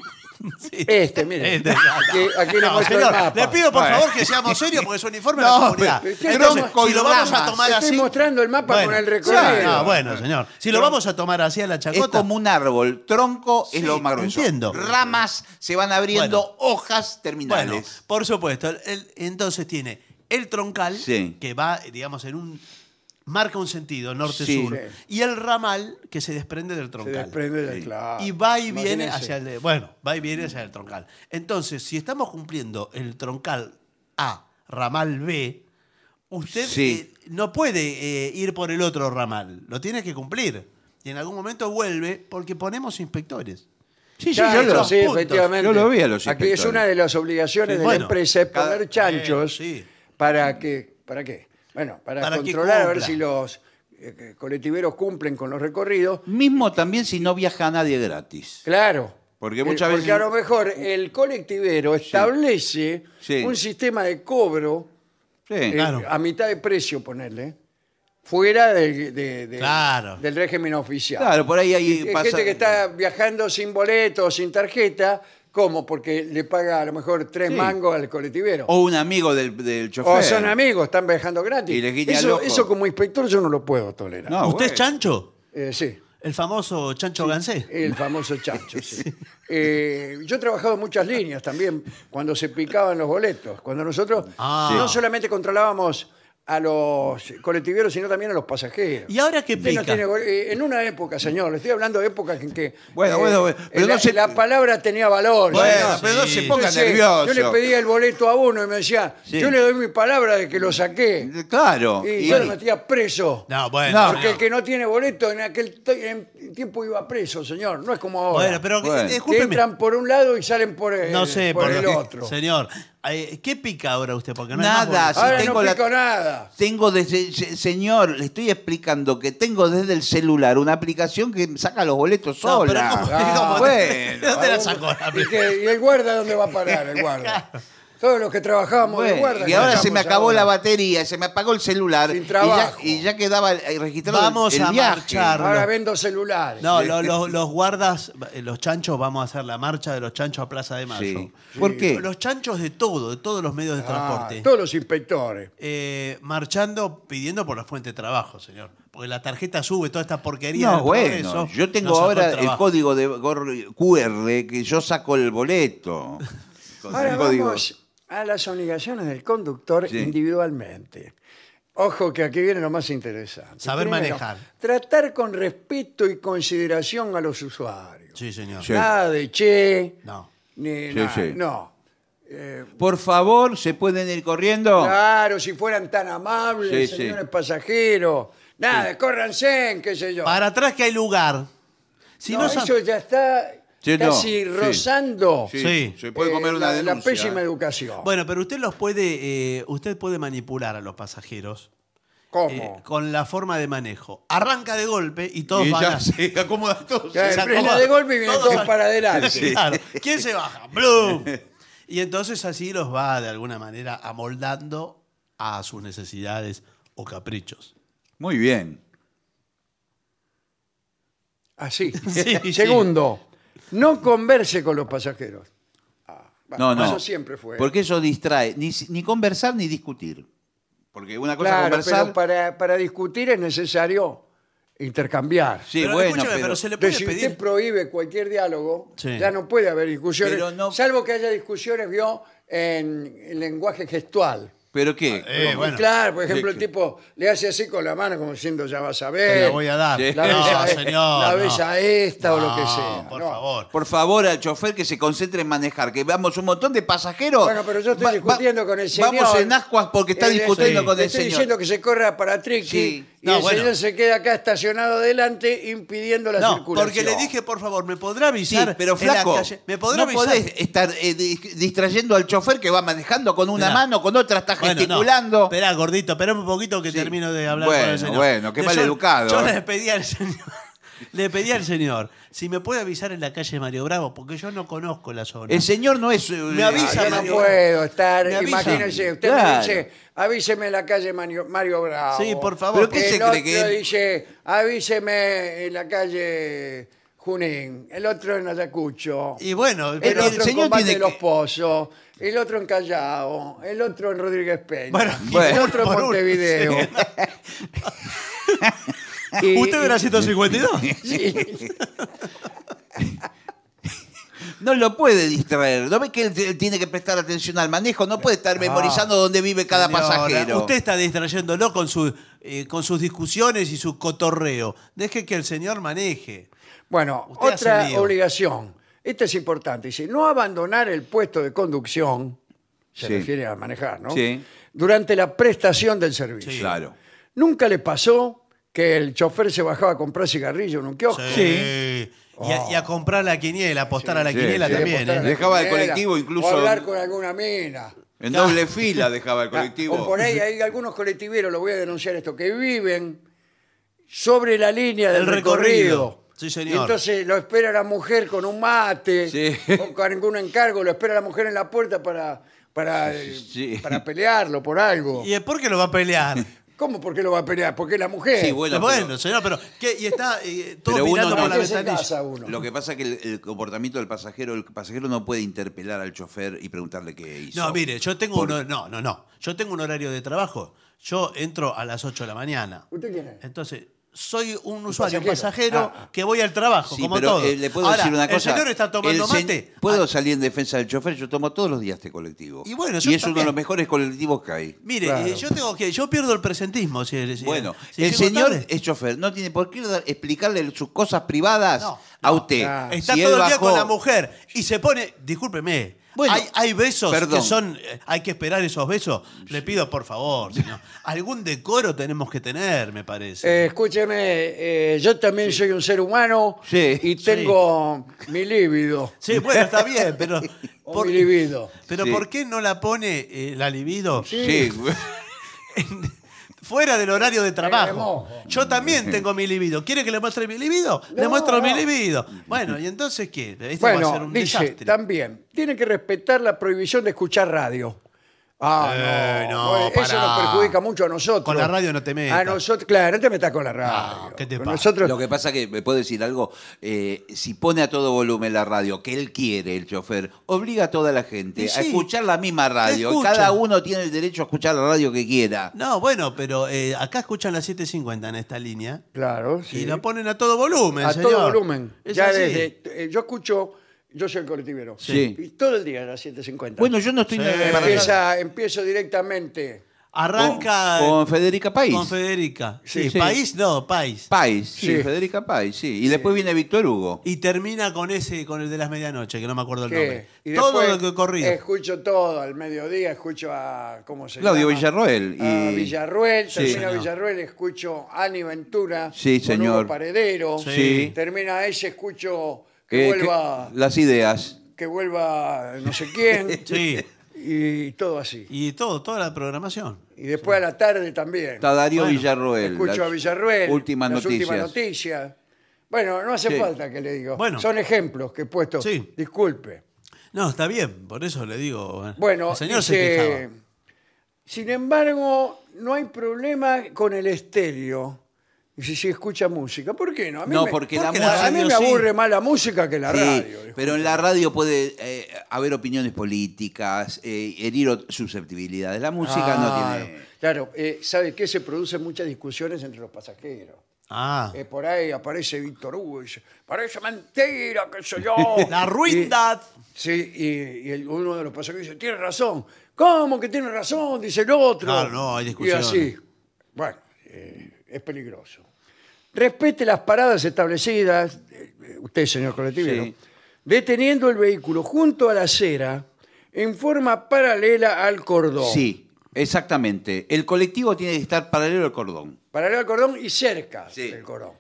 Este, mire. Este, aquí, aquí no, le, señor, el le pido por favor que seamos serios porque es un informe de la comunidad. Entonces, si lo vamos a tomar Estoy así. mostrando el mapa con el recorrido. No, bueno, señor. Si lo vamos a tomar así a la chacota. Es como un árbol. Tronco es lo más grueso. Entiendo. Ramas se van abriendo, hojas terminales. Bueno, por supuesto. entonces tiene el troncal, que va, digamos, en un. marca un sentido, norte-sur. Y el ramal que se desprende del troncal. Se desprende del, Y va y viene hacia el. bueno, va y viene hacia el troncal. Entonces, si estamos cumpliendo el troncal A, ramal B, usted eh, no puede eh, ir por el otro ramal. Lo tiene que cumplir. Y en algún momento vuelve porque ponemos inspectores. Sí, sí, yo lo, sí, efectivamente. vi Aquí es una de las obligaciones de la empresa poner chanchos. Eh, ¿Para qué? ¿Para qué? Bueno, para, controlar a ver si los eh, colectiveros cumplen con los recorridos. Mismo también si no viaja nadie gratis. Claro. Porque eh, muchas veces- a lo mejor el colectivero establece un sistema de cobro eh, a mitad de precio, ponerle, fuera del, régimen oficial. Claro, por ahí hay hay gente que está viajando sin boleto, sin tarjeta, ¿Cómo? Porque le paga a lo mejor tres mangos al colectivero. O un amigo del, chofer. O son amigos, están viajando gratis. eso, como inspector yo no lo puedo tolerar. ¿Usted es Chancho? Eh, sí, El famoso Chancho Gansé. el famoso chancho. sí. Eh, yo he trabajado en muchas líneas también, cuando se picaban los boletos. Cuando nosotros ah. no solamente controlábamos a los colectiveros, sino también a los pasajeros. ¿Y ahora qué eh, en una época, señor, le estoy hablando de épocas en que Bueno, eh, bueno, eh, la, palabra tenía valor. Bueno, pero no se ponga nervioso. Yo le pedía el boleto a uno y me decía, yo le doy mi palabra de que lo saqué. Claro. Y, yo lo metía preso. No, bueno. Porque el que no tiene boleto en aquel tiempo iba preso, señor. No es como ahora. Bueno, pero que entran por un lado y salen por el, No sé, por el otro. Señor, eh, ¿Qué pica ahora usted? nada, ahora no pico nada. Tengo desde, señor, le estoy explicando que tengo desde el celular una aplicación que saca los boletos No, pero sola. ¿cómo- Ah, dónde la ah, sacó la ¿Y, aplicación? y el guarda dónde va a parar? Todos los que trabajábamos de Y ahora se me acabó la batería, se me apagó el celular. Sin trabajo. Y ya, quedaba eh, registrado vamos el, a marchar. Ahora vendo celulares. No, los guardas, eh, los chanchos, vamos a hacer la marcha de los chanchos a Plaza de Mayo. ¿Por qué? Los chanchos de todo, de todos los medios de ah, transporte. Todos los inspectores. Eh, marchando, pidiendo por la fuente de trabajo, señor. Porque la tarjeta sube toda esta porquería. No, bueno, yo tengo ahora el, código de QR que yo saco el boleto. Ahora vamos a las obligaciones del conductor individualmente. Ojo que aquí viene lo más interesante. Saber manejar. Tratar con respeto y consideración a los usuarios. Sí, señor. Nada de che, No. ni no. Eh, Por favor, ¿se pueden ir corriendo? Claro, si fueran tan amables, pasajero señores pasajeros. Nada, córranse, qué sé yo. Para atrás que hay lugar. Si no, eso ya está casi rozando Se puede comer eh, una la, pésima ¿eh? educación. Bueno, pero usted los puede, eh, usted puede manipular a los pasajeros. ¿Cómo? con la forma de manejo. Arranca de golpe y todos van se acomoda todo. de golpe y viene Todos para adelante. ¿Quién se baja? ¡Blum! Y entonces así los va de alguna manera amoldando a sus necesidades o caprichos. Muy bien. Así. Segundo, no converse con los pasajeros. Ah, eso siempre fue. Porque eso distrae. Ni, conversar ni discutir. Porque una cosa conversar. para, discutir es necesario intercambiar. Sí, bueno, pero, si usted prohíbe cualquier diálogo, ya no puede haber discusiones, no... salvo que haya discusiones, vio, en lenguaje gestual. ¿Pero qué? Eh, claro, por ejemplo, el tipo le hace así con la mano, como diciendo, ya vas a ver. le voy a dar. La señor, la Bella esta o lo que sea. Por favor. Por favor, al chofer que se concentre en manejar, que vamos un montón de pasajeros. Bueno, pero yo estoy discutiendo con el señor. Vamos en ascuas porque está discutiendo con el señor. Estoy diciendo que se corra para tricky y el señor se queda acá estacionado delante impidiendo la circulación. Porque le dije, por favor, ¿me podrá avisar? pero flaco, ¿me podrá no estar eh, distrayendo al chofer que va manejando con una mano, con otra está gesticulando. espera gordito, espera un poquito que termino de hablar bueno, con el señor. Bueno, qué mal educado. Yo, eh. pedí al señor le pedí al señor si me puede avisar en la calle Mario Bravo, porque yo no conozco la zona. El señor no es. Eh, me avisa, no puedo estar. usted me dice, avíseme en la calle Mario, Bravo. Sí, por favor. ¿Pero qué se cree que otro dice, avíseme en la calle Junín. El otro en Ayacucho. Y bueno, El, otro en señor Combate tiene los Pozos. El otro en Callao. El otro en Rodríguez Peña. Bueno, el otro en Montevideo ¿Usted era 152? Sí. No lo puede distraer. ¿No ve que él tiene que prestar atención al manejo? No puede estar ah, memorizando dónde vive cada pasajero. Usted está distrayéndolo con, su, eh, con sus discusiones y su cotorreo. Deje que el señor maneje. Bueno, otra obligación. Esta es importante. Dice, no abandonar el puesto de conducción, se refiere a manejar, ¿no? Sí. Durante la prestación del servicio. Claro. Nunca le pasó que el chofer se bajaba a comprar cigarrillos en un kiosco. Sí. Y, a, oh. comprar la quiniela, apostar a la quiniela también. ¿eh? Dejaba el colectivo incluso- O hablar con alguna mina. En doble fila dejaba el ah, colectivo. O por ahí hay algunos colectiveros, lo voy a denunciar esto, que viven sobre la línea del recorrido. Sí, señor. entonces lo espera la mujer con un mate, o con algún encargo, lo espera la mujer en la puerta para, para, para pelearlo por algo. ¿Y por qué lo va a pelear? ¿Cómo? ¿Por qué lo va a pelear? Porque es la mujer. Sí, bueno, señor, pero y está eh, todo la ventanilla. Lo que pasa es que el, comportamiento del pasajero, el pasajero no puede interpelar al chofer y preguntarle qué hizo. No, mire, yo tengo no, no, no. Yo tengo un horario de trabajo. Yo entro a las 8 de la mañana. ¿Usted quién es? Entonces, soy un usuario, pasajero, ah. que voy al trabajo, como pero, eh, le puedo decir una cosa. El señor está tomando mate. Puedo ah. salir en defensa del chofer, yo tomo todos los días este colectivo. Y, bueno, es uno de los mejores colectivos que hay. Mire, eh, yo tengo que, yo pierdo el presentismo. Si, bueno, el señor es chofer, no tiene por qué explicarle sus cosas privadas a usted. Está todo el día con la mujer y se pone, discúlpeme, hay, besos que son. Eh, hay que esperar esos besos. Le pido, por favor, Algún decoro tenemos que tener, me parece. Eh, escúcheme, eh, yo también soy un ser humano y tengo mi libido. Sí, bueno, está bien, pero. mi libido. Pero ¿por qué no la pone la libido Sí. fuera del horario de trabajo. Yo también tengo mi libido. ¿Quiere que le muestre mi libido? le muestro mi libido. Bueno, ¿y entonces qué? Esto va a ser un desastre. también, tiene que respetar la prohibición de escuchar radio. Ah, eh, no, Eso nos perjudica mucho a nosotros. Con la radio no te metas. A nosotros, claro, no te metas con la radio. Lo que pasa es que, me puedo decir algo, eh, si pone a todo volumen la radio, que él quiere, el chofer, obliga a toda la gente a escuchar la misma radio. Cada uno tiene el derecho a escuchar la radio que quiera. No, bueno, pero eh, acá escuchan las 7.50 en esta línea claro, sí. y la ponen a todo volumen, a todo volumen. ya yo escucho yo soy el cortivero Y todo el día a las 7.50. Bueno, yo no estoy... empiezo directamente. Arranca Con Federica País. con Federica. Sí, País no, País. País, sí, Federica País, sí. Y después viene Víctor Hugo. Y termina con ese, con el de las medianoche, que no me acuerdo el nombre. Todo lo que corría. Escucho todo, al mediodía escucho a... ¿Cómo se Claudio llama? Villarroel. Y... A Villarruel, termina Villarruel, escucho Ani Ventura, Sí, Paredero, Sí. termina ese, escucho que vuelva- las ideas. Que vuelva no sé quién y todo así. Y todo, toda la programación. Y después a la tarde también. Está Darío Villarroel. Escucho a Villarroel, las noticias. últimas noticias. Bueno, no hace falta que le digo. Son ejemplos que he puesto. Sí. Disculpe. No, está bien, por eso le digo. Eh, bueno, señor sin embargo, no hay problema con el estéreo. Y si escucha música, ¿por qué no? A mí me, porque A mí me aburre más la música que la radio. pero en la radio puede eh, haber opiniones políticas, eh, herir susceptibilidades. La música no tiene. Claro, eh, ¿sabe qué? Se producen muchas discusiones entre los pasajeros. Ah. por ahí aparece Víctor Hugo y dice, parece mentira que soy yo. La ruindad. Sí, y, uno de los pasajeros dice, tiene razón. ¿Cómo que tiene razón? Dice el otro. Claro, no, hay discusión. Y así. Bueno, es peligroso respete las paradas establecidas, eh, usted señor colectivo, deteniendo el vehículo junto a la acera en forma paralela al cordón. Sí, exactamente. El colectivo tiene que estar paralelo al cordón. Paralelo al cordón y cerca del cordón.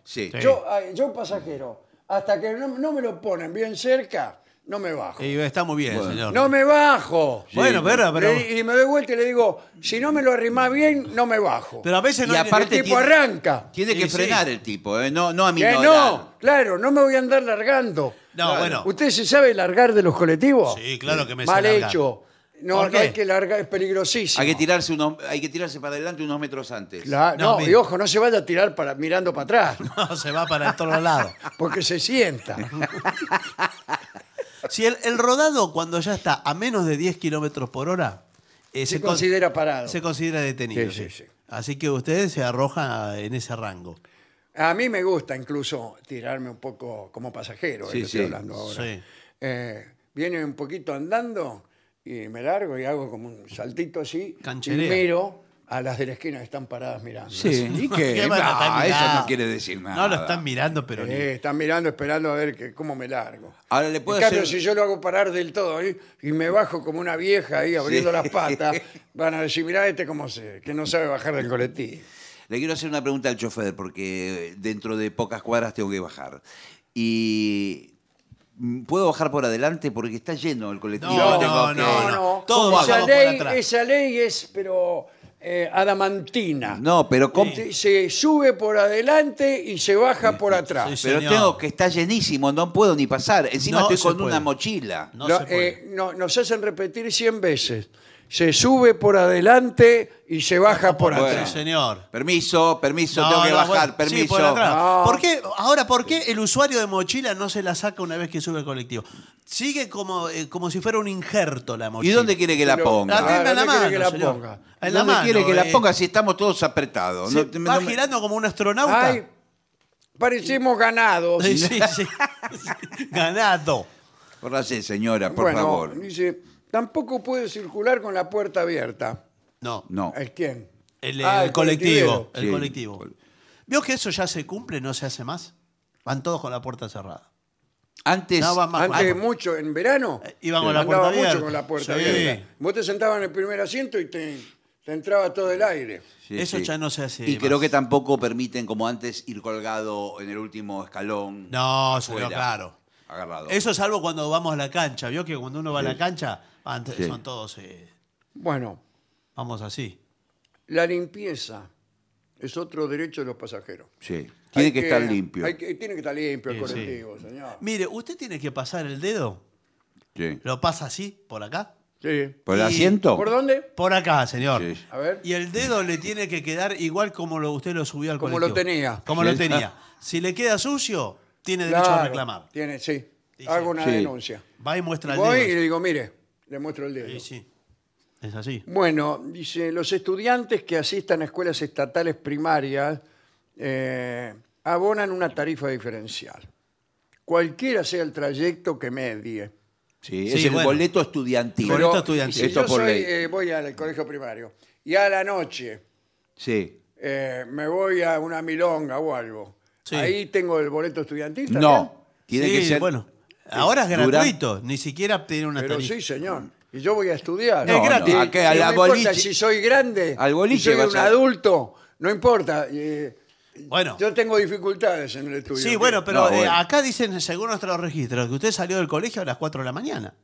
Yo, pasajero, hasta que no me lo ponen bien cerca, no me bajo. Y está muy bien, señor. No me bajo. bueno, pero, y me doy vuelta y le digo, si no me lo arrima bien, no me bajo. pero a veces no... el tipo arranca. Tiene que frenar el tipo, ¿eh? no, no a mí Que eh, no, claro, no me voy a andar largando. No, bueno. ¿Usted se sabe largar de los colectivos? Sí, claro que me sé Mal hecho. No, hay que largar, es peligrosísimo. Hay que tirarse hay que tirarse para adelante unos metros antes. No, y ojo, no se vaya a tirar para, mirando para atrás, No, se va para todos lados. porque se sienta. Si el, rodado, cuando ya está a menos de 10 kilómetros por hora, eh, se, considera parado. se considera detenido. Así que ustedes se arrojan en ese rango. A mí me gusta incluso tirarme un poco como pasajero, eh, estoy hablando ahora. Eh, viene un poquito andando y me largo y hago como un saltito así. Cancherea. Y a las de la esquina están paradas mirando. Sí, ¿y qué? a eso no quiere decir nada. No lo están mirando, pero están mirando, esperando a ver que- cómo me largo. Ahora le puedo en cambio, si yo lo hago parar del todo ¿eh? y me bajo como una vieja ahí abriendo las patas, van a decir, mirá este cómo se, que no sabe bajar del colectivo. Le quiero hacer una pregunta al chofer, porque eh, dentro de pocas cuadras tengo que bajar. Y. Mm, ¿Puedo bajar por adelante? Porque está lleno el colectivo. No, no, no, Todo va por esa ley es, pero eh, adamantina. No, pero Se, sube por adelante y se baja por atrás. Pero tengo que estar llenísimo, no puedo ni pasar. Encima estoy con una mochila. No eh, no- nos hacen repetir 100 veces se sube por adelante y se baja por Bueno. señor. Permiso, permiso, tengo que bajar, permiso. sí, por ahora, ¿por qué el usuario de mochila no se la saca una vez que sube el colectivo? Sigue como, eh, como si fuera un injerto la mochila. ¿Y dónde quiere que la ponga? La tenga en la mano, quiere que la ponga? En ¿Dónde quiere que la ponga si estamos todos apretados? va girando como un astronauta. Ay, parecemos ganados. Sí, sí, Ganado. Por la señora, por favor. dice, tampoco puede circular con la puerta abierta. No. No. ¿El quién? El, ah, colectivo. El colectivo. ¿Vio que eso ya se cumple, no se hace más? Van todos con la puerta cerrada. Antes, mucho, en verano, eh, iban con la puerta Vos te sentabas en el primer asiento y te, entraba todo el aire. Eso ya no se hace Y creo que tampoco permiten, como antes, ir colgado en el último escalón. No, se claro. Agarrado. Eso salvo cuando vamos a la cancha. ¿Vio que cuando uno va a la cancha antes son todos. Eh, bueno. Vamos así. La limpieza es otro derecho de los pasajeros. Sí. Tiene que, estar limpio. tiene que estar limpio el colectivo, señor. Mire, usted tiene que pasar el dedo. Sí. ¿Lo pasa así, por acá? Sí. ¿Por el asiento? ¿Por dónde? Por acá, señor. A ver. Y el dedo le tiene que quedar igual como lo, usted lo subió al colectivo. Como lo tenía. Como lo tenía. Ah. Si le queda sucio, tiene derecho a reclamar. Tiene, sí. Hago una denuncia. Va y muestra el dedo. Voy y le digo, mire, le muestro el dedo. Sí, sí. Es así. Bueno, dice, los estudiantes que asistan a escuelas estatales primarias eh, abonan una tarifa diferencial. Cualquiera sea el trayecto que medie. Sí, es el boleto estudiantil. Boleto estudiantil. yo eh, voy al colegio primario y a la noche Sí. Eh, me voy a una milonga o algo, ahí tengo el boleto estudiantil. No. Tiene que ser bueno. Ahora es gratuito, ni siquiera tiene una Pero sí, señor. Y yo voy a estudiar. Es gratis. no, a si soy grande, Al si soy un adulto, no importa. Eh, yo tengo dificultades en el estudio. Sí, bueno, pero eh, acá dicen, según nuestros registros, que usted salió del colegio a las 4 de la mañana.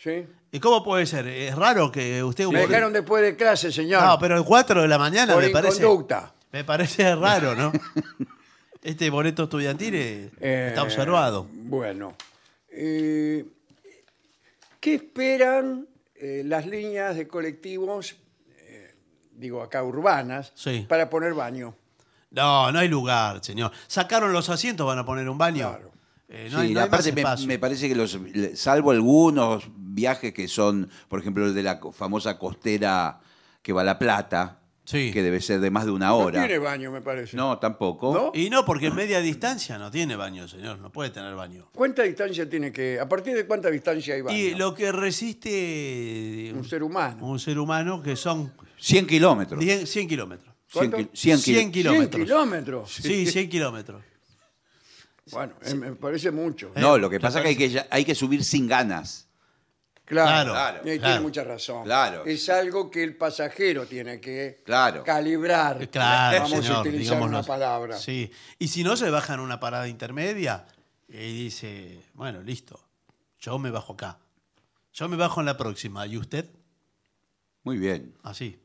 Sí. ¿Y cómo puede ser? Es raro que usted... Me dejaron después de clase, señor. No, pero el 4 de la mañana me parece... Me parece raro, ¿no? este boleto estudiantil eh, está observado. Bueno, eh, ¿Qué esperan eh, las líneas de colectivos, eh, digo acá urbanas, para poner baño? No, no hay lugar, señor. Sacaron los asientos, van a poner un baño. Claro. no sí, hay, aparte me, parece que los, salvo algunos viajes que son, por ejemplo, el de la famosa costera que va a La Plata, que debe ser de más de una hora. No tiene baño, me parece. No, tampoco. Y no, porque en media distancia no tiene baño, señor. No puede tener baño. ¿Cuánta distancia tiene que.? ¿A partir de cuánta distancia hay baño? Y lo que resiste. Un ser humano. Un ser humano que son. 100 kilómetros. 100, kilómetros. 100, kilómetros. ¿100 kilómetros? Sí, 100 kilómetros. Bueno, eh, me parece mucho. No, lo que pasa es que hay que subir sin ganas. Claro, Claro. ahí Tiene mucha razón. Claro. Es algo que el pasajero tiene que calibrar. Eh, claro, Vamos a utilizar una palabra. Sí. Y si no se baja en una parada intermedia y dice, bueno, listo, yo me bajo acá. Yo me bajo en la próxima. ¿Y usted? Muy bien. Así.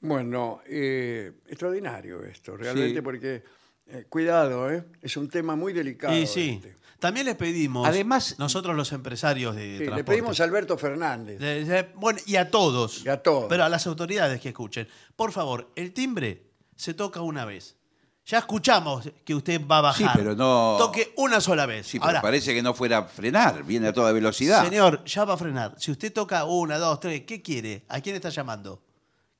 Bueno, eh, extraordinario esto, realmente, porque, eh, cuidado, es un tema muy delicado. sí, este. También les pedimos, Además, nosotros los empresarios de Le pedimos a Alberto Fernández. bueno, y a todos. Y a todos. Pero a las autoridades que escuchen. Por favor, el timbre se toca una vez. Ya escuchamos que usted va a bajar. Sí, pero no- Toque una sola vez. Sí, pero parece que no fuera a frenar, viene a toda velocidad. señor, ya va a frenar. Si usted toca una, dos, tres, ¿qué quiere? ¿A quién está llamando?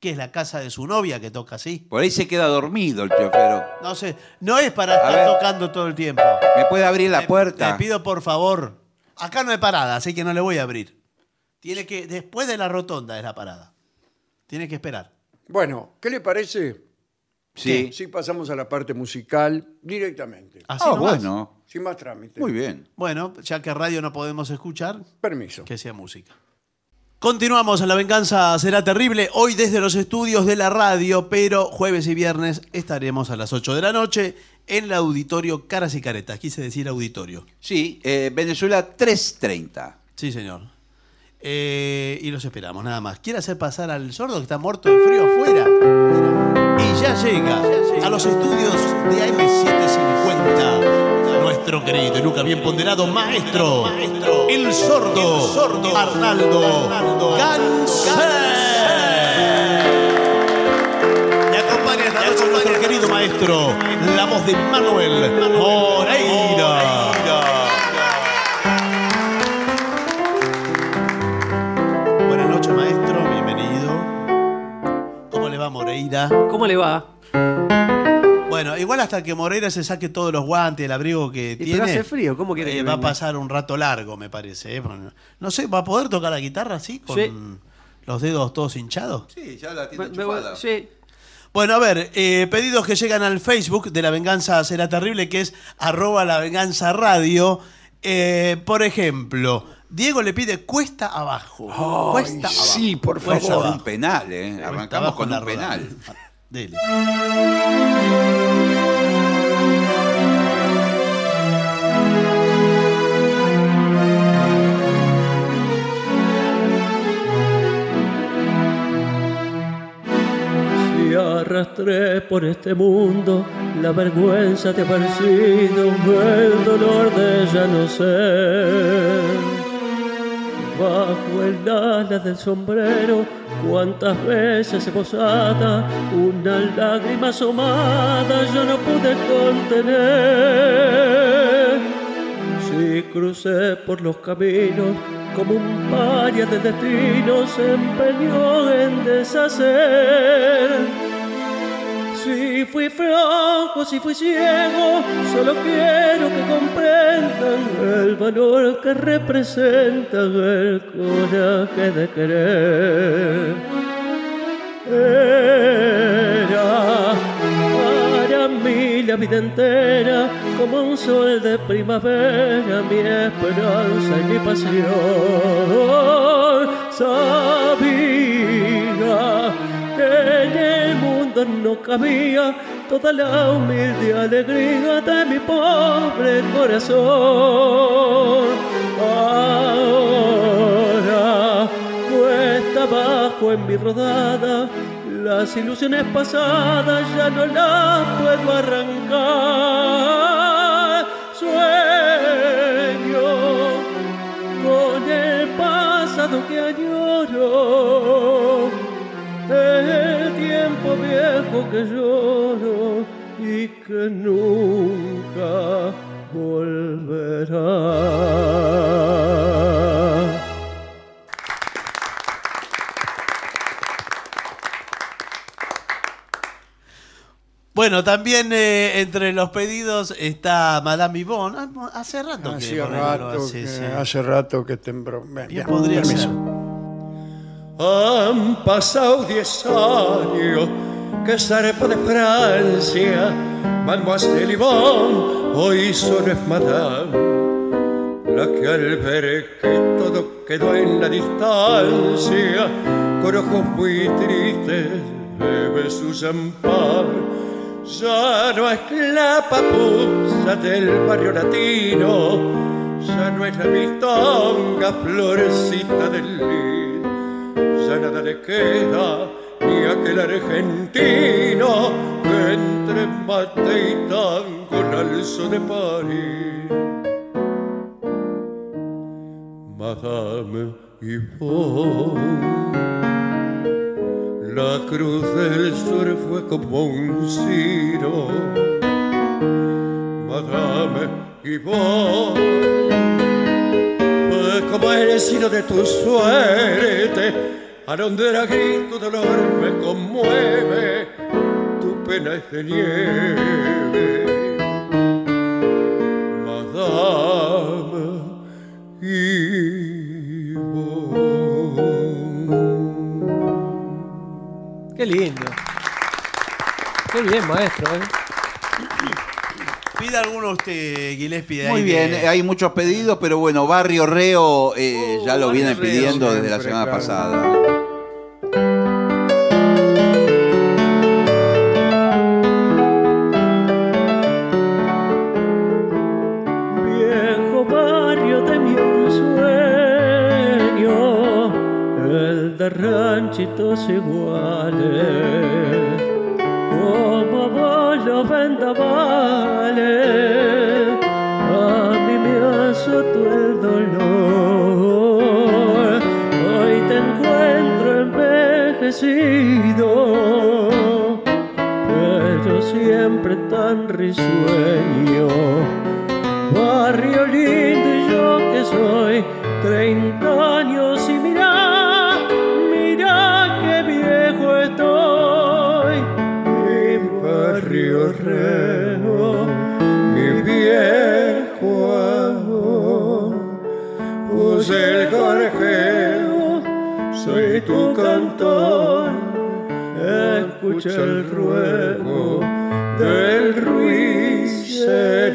que es la casa de su novia que toca así. Por ahí se queda dormido el chofero. No sé, no es para estar tocando todo el tiempo. ¿Me puede abrir la puerta? Le pido por favor. Acá no hay parada, así que no le voy a abrir. Tiene que, después de la rotonda es la parada. Tiene que esperar. Bueno, ¿qué le parece? Sí. Si pasamos a la parte musical directamente. Ah, bueno. Sin más trámite. Muy bien. Bueno, ya que radio no podemos escuchar, Permiso. que sea música. Continuamos en La Venganza Será Terrible, hoy desde los estudios de la radio, pero jueves y viernes estaremos a las 8 de la noche en el auditorio Caras y Caretas, quise decir auditorio. Sí, eh, Venezuela 330. Sí, señor. Eh, y los esperamos, nada más. ¿Quiere hacer pasar al sordo que está muerto de frío afuera? Y ya llega, ya llega. a los estudios de AM750 maestro querido y nunca bien ponderado maestro, maestro el sordo, sordo Arnaldo, Arnaldo Me acompaña esta noche nuestro querido maestro, la voz de Manuel Moreira. Buenas noches, maestro, bienvenido. ¿Cómo le va, Moreira? ¿Cómo le va? Bueno, igual hasta que Moreira se saque todos los guantes, el abrigo que tiene. Pero hace frío, ¿cómo quiere eh, Va a pasar un rato largo, me parece. Eh, no sé, ¿va a poder tocar la guitarra así? Con los dedos todos hinchados. Sí, ya la tiene Bueno, a ver, eh, pedidos que llegan al Facebook de La Venganza Será Terrible, que es arroba la venganza radio. por ejemplo, Diego le pide cuesta abajo. Cuesta cuesta sí, por favor. Cuesta Un penal, ¿eh? Arrancamos con un penal. Si arrastré por este mundo la vergüenza te ha parecido el dolor de ya no ser bajo el ala del sombrero, cuántas veces posada una lágrima asomada yo no pude contener. Si crucé por los caminos como un paria de destinos se empeñó en deshacer si fui flojo, si fui ciego, solo quiero que comprendan el valor que representa el coraje de querer. Era para mí la vida entera como un sol de primavera, mi esperanza y mi pasión. Sabía que en no cabía toda la humilde alegría de mi pobre corazón. Ahora, cuesta abajo en mi rodada, las ilusiones pasadas ya no las puedo arrancar. Sueño con el pasado que añoro el tiempo viejo que lloro y que nunca volverá. Bueno, también eh, entre los pedidos está Madame Yvonne. Hace rato, que, rato hace, rato que han pasado diez años que zarpa de Francia, de limón hoy solo es Madame, la que al ver que todo quedó en la distancia, con ojos muy tristes bebe su champán. Ya no es la papusa del barrio latino, ya no es la mistonga florecita del lino ya nada le queda, ni aquel argentino que entre mate y tango alzo de París. Madame Yvonne, la cruz del sur fue como un ciro. Madame vos, como hijo de tu suerte. A donde era grito tu dolor me conmueve, tu pena es de nieve. Madame Qué lindo. Qué bien, maestro. ¿eh? algunos alguno usted, Gillespie? Muy bien, hay muchos pedidos, pero bueno, Barrio Reo eh, uh, ya lo viene vienen pidiendo desde la semana pasada Viejo barrio de mi el de ranchitos iguales. siempre tan risueño. Barrio lindo yo que soy Treinta años y mira mira qué viejo estoy. Mi barrio reo, mi viejo amor, el gorjeo, soy tu cantor escucha el ruego del ruiseñor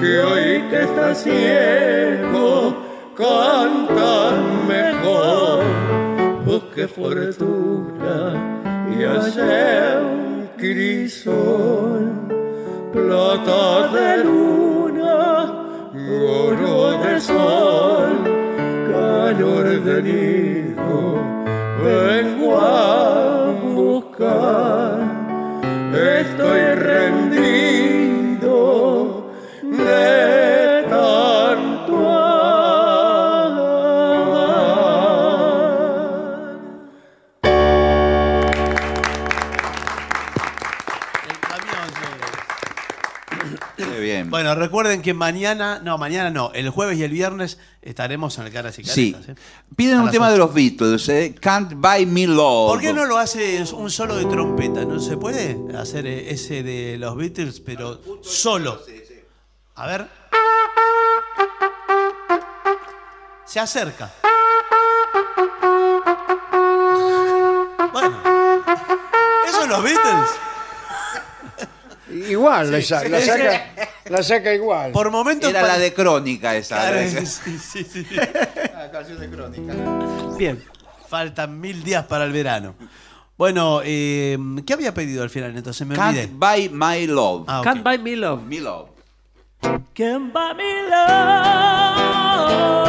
que hoy que está ciego canta mejor busque fortuna y hace un crisol plata de luna oro de sol calor de nido vengo a buscar. Estoy recuerden que mañana, no, mañana no, el jueves y el viernes estaremos en el cara y Sí. ¿eh? Piden un tema de los Beatles, ¿eh? Can't Buy Me Love. ¿Por qué no lo hace un solo de trompeta? ¿No se puede hacer eh, ese de los Beatles, pero ah, solo? A ver. Se acerca. Bueno. ¿Eso los Beatles? Igual, la, la saca, igual. Por Era la de crónica esa. sí, sí, sí. La canción de crónica. Bien, faltan mil días para el verano. Bueno, eh, ¿qué había pedido al final? Entonces me Can't buy my ah, love. Can't buy me love. love. Can't buy me love.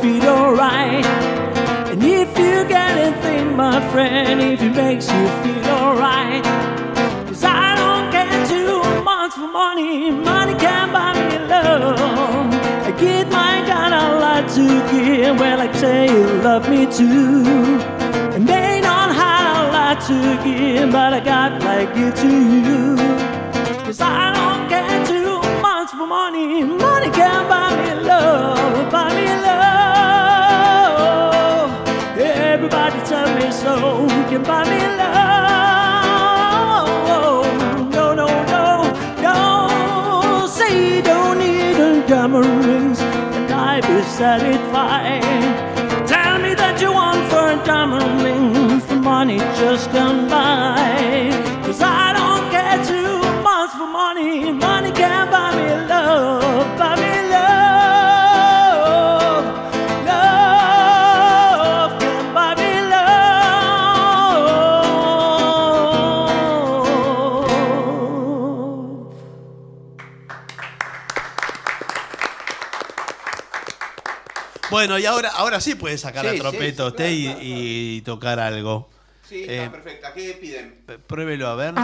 feel alright. And if you get anything, my friend, if it makes you feel alright. Cause I don't get too much for money, money can't buy me love. I give my God a lot to give, well, I say you love me too. And they don't have a lot to give, but I got like it to you. Cause I don't get too much for money, money can't buy me love, buy me love. alone. You buy me love. No, no, no, no. Say you don't need a diamond rings, and I be satisfied. Tell me that you want for diamond rings. The money just come by. Cause I Bueno, y ahora, ahora sí puede sacar el trompeto usted y, tocar algo. Sí, está eh, perfecta. qué piden? Pruébelo a ver.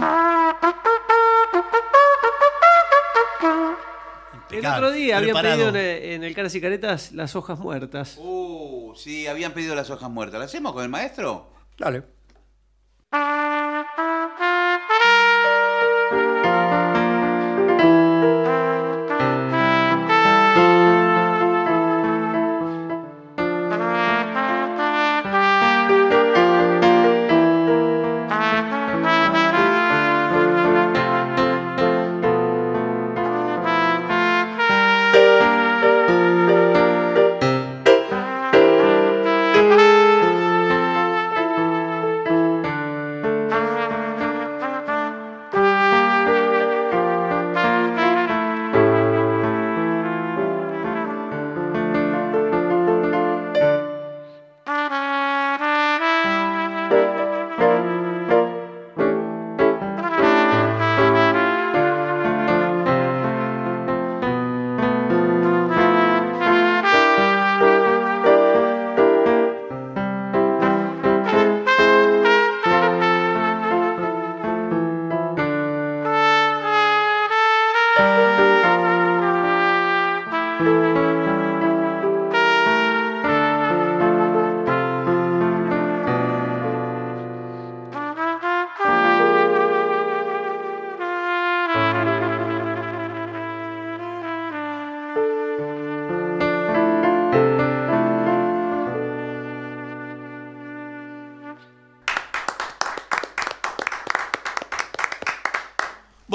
El otro día habían pedido en el cara y las hojas muertas. Uh, sí, habían pedido las hojas muertas. ¿Las hacemos con el maestro? Dale.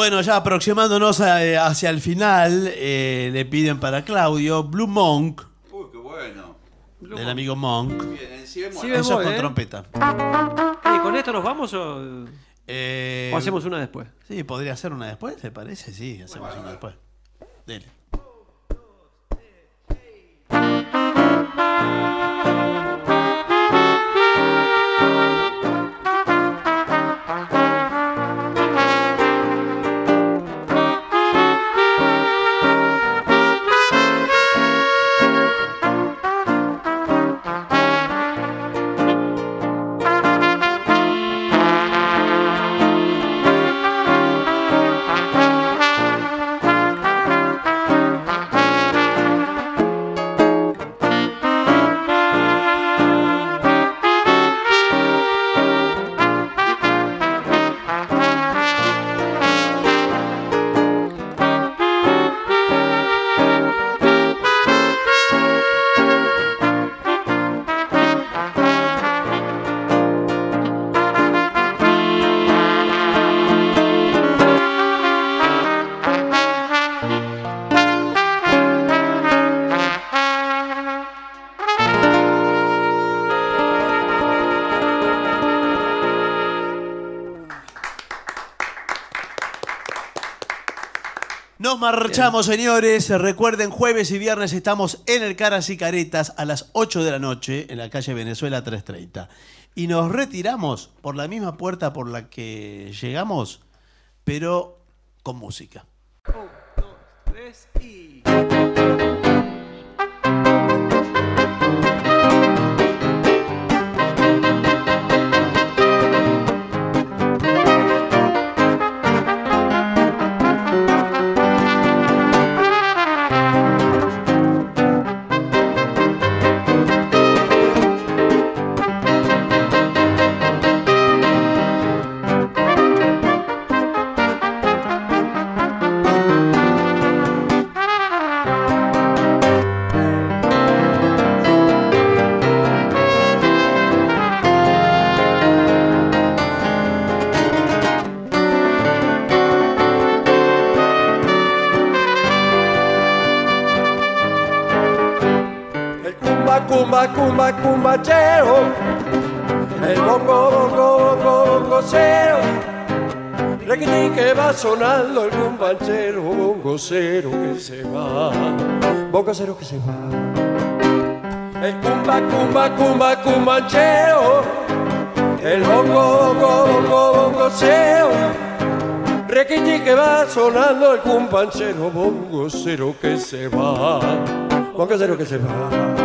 Bueno, ya aproximándonos eh, hacia el final, eh, le piden para Claudio Blue Monk. Uy, qué bueno. del amigo Monk. bien, con ¿eh? trompeta. ¿Y con esto nos vamos o, hacemos una después? Sí, podría hacer una después, ¿te parece? Sí, hacemos una después. Dele. Marchamos, señores. Recuerden, jueves y viernes estamos en el Caras y Caretas a las 8 de la noche en la calle Venezuela 330. Y nos retiramos por la misma puerta por la que llegamos, pero con música. y... sonando el el bongo cero que se va, bongo cero que se va. El cumba, cumba, cumba, cumbanchero, el bongo, bongo, bongo, cero. requiti que va sonando el cumbanchero, cero que se va, cero que se va.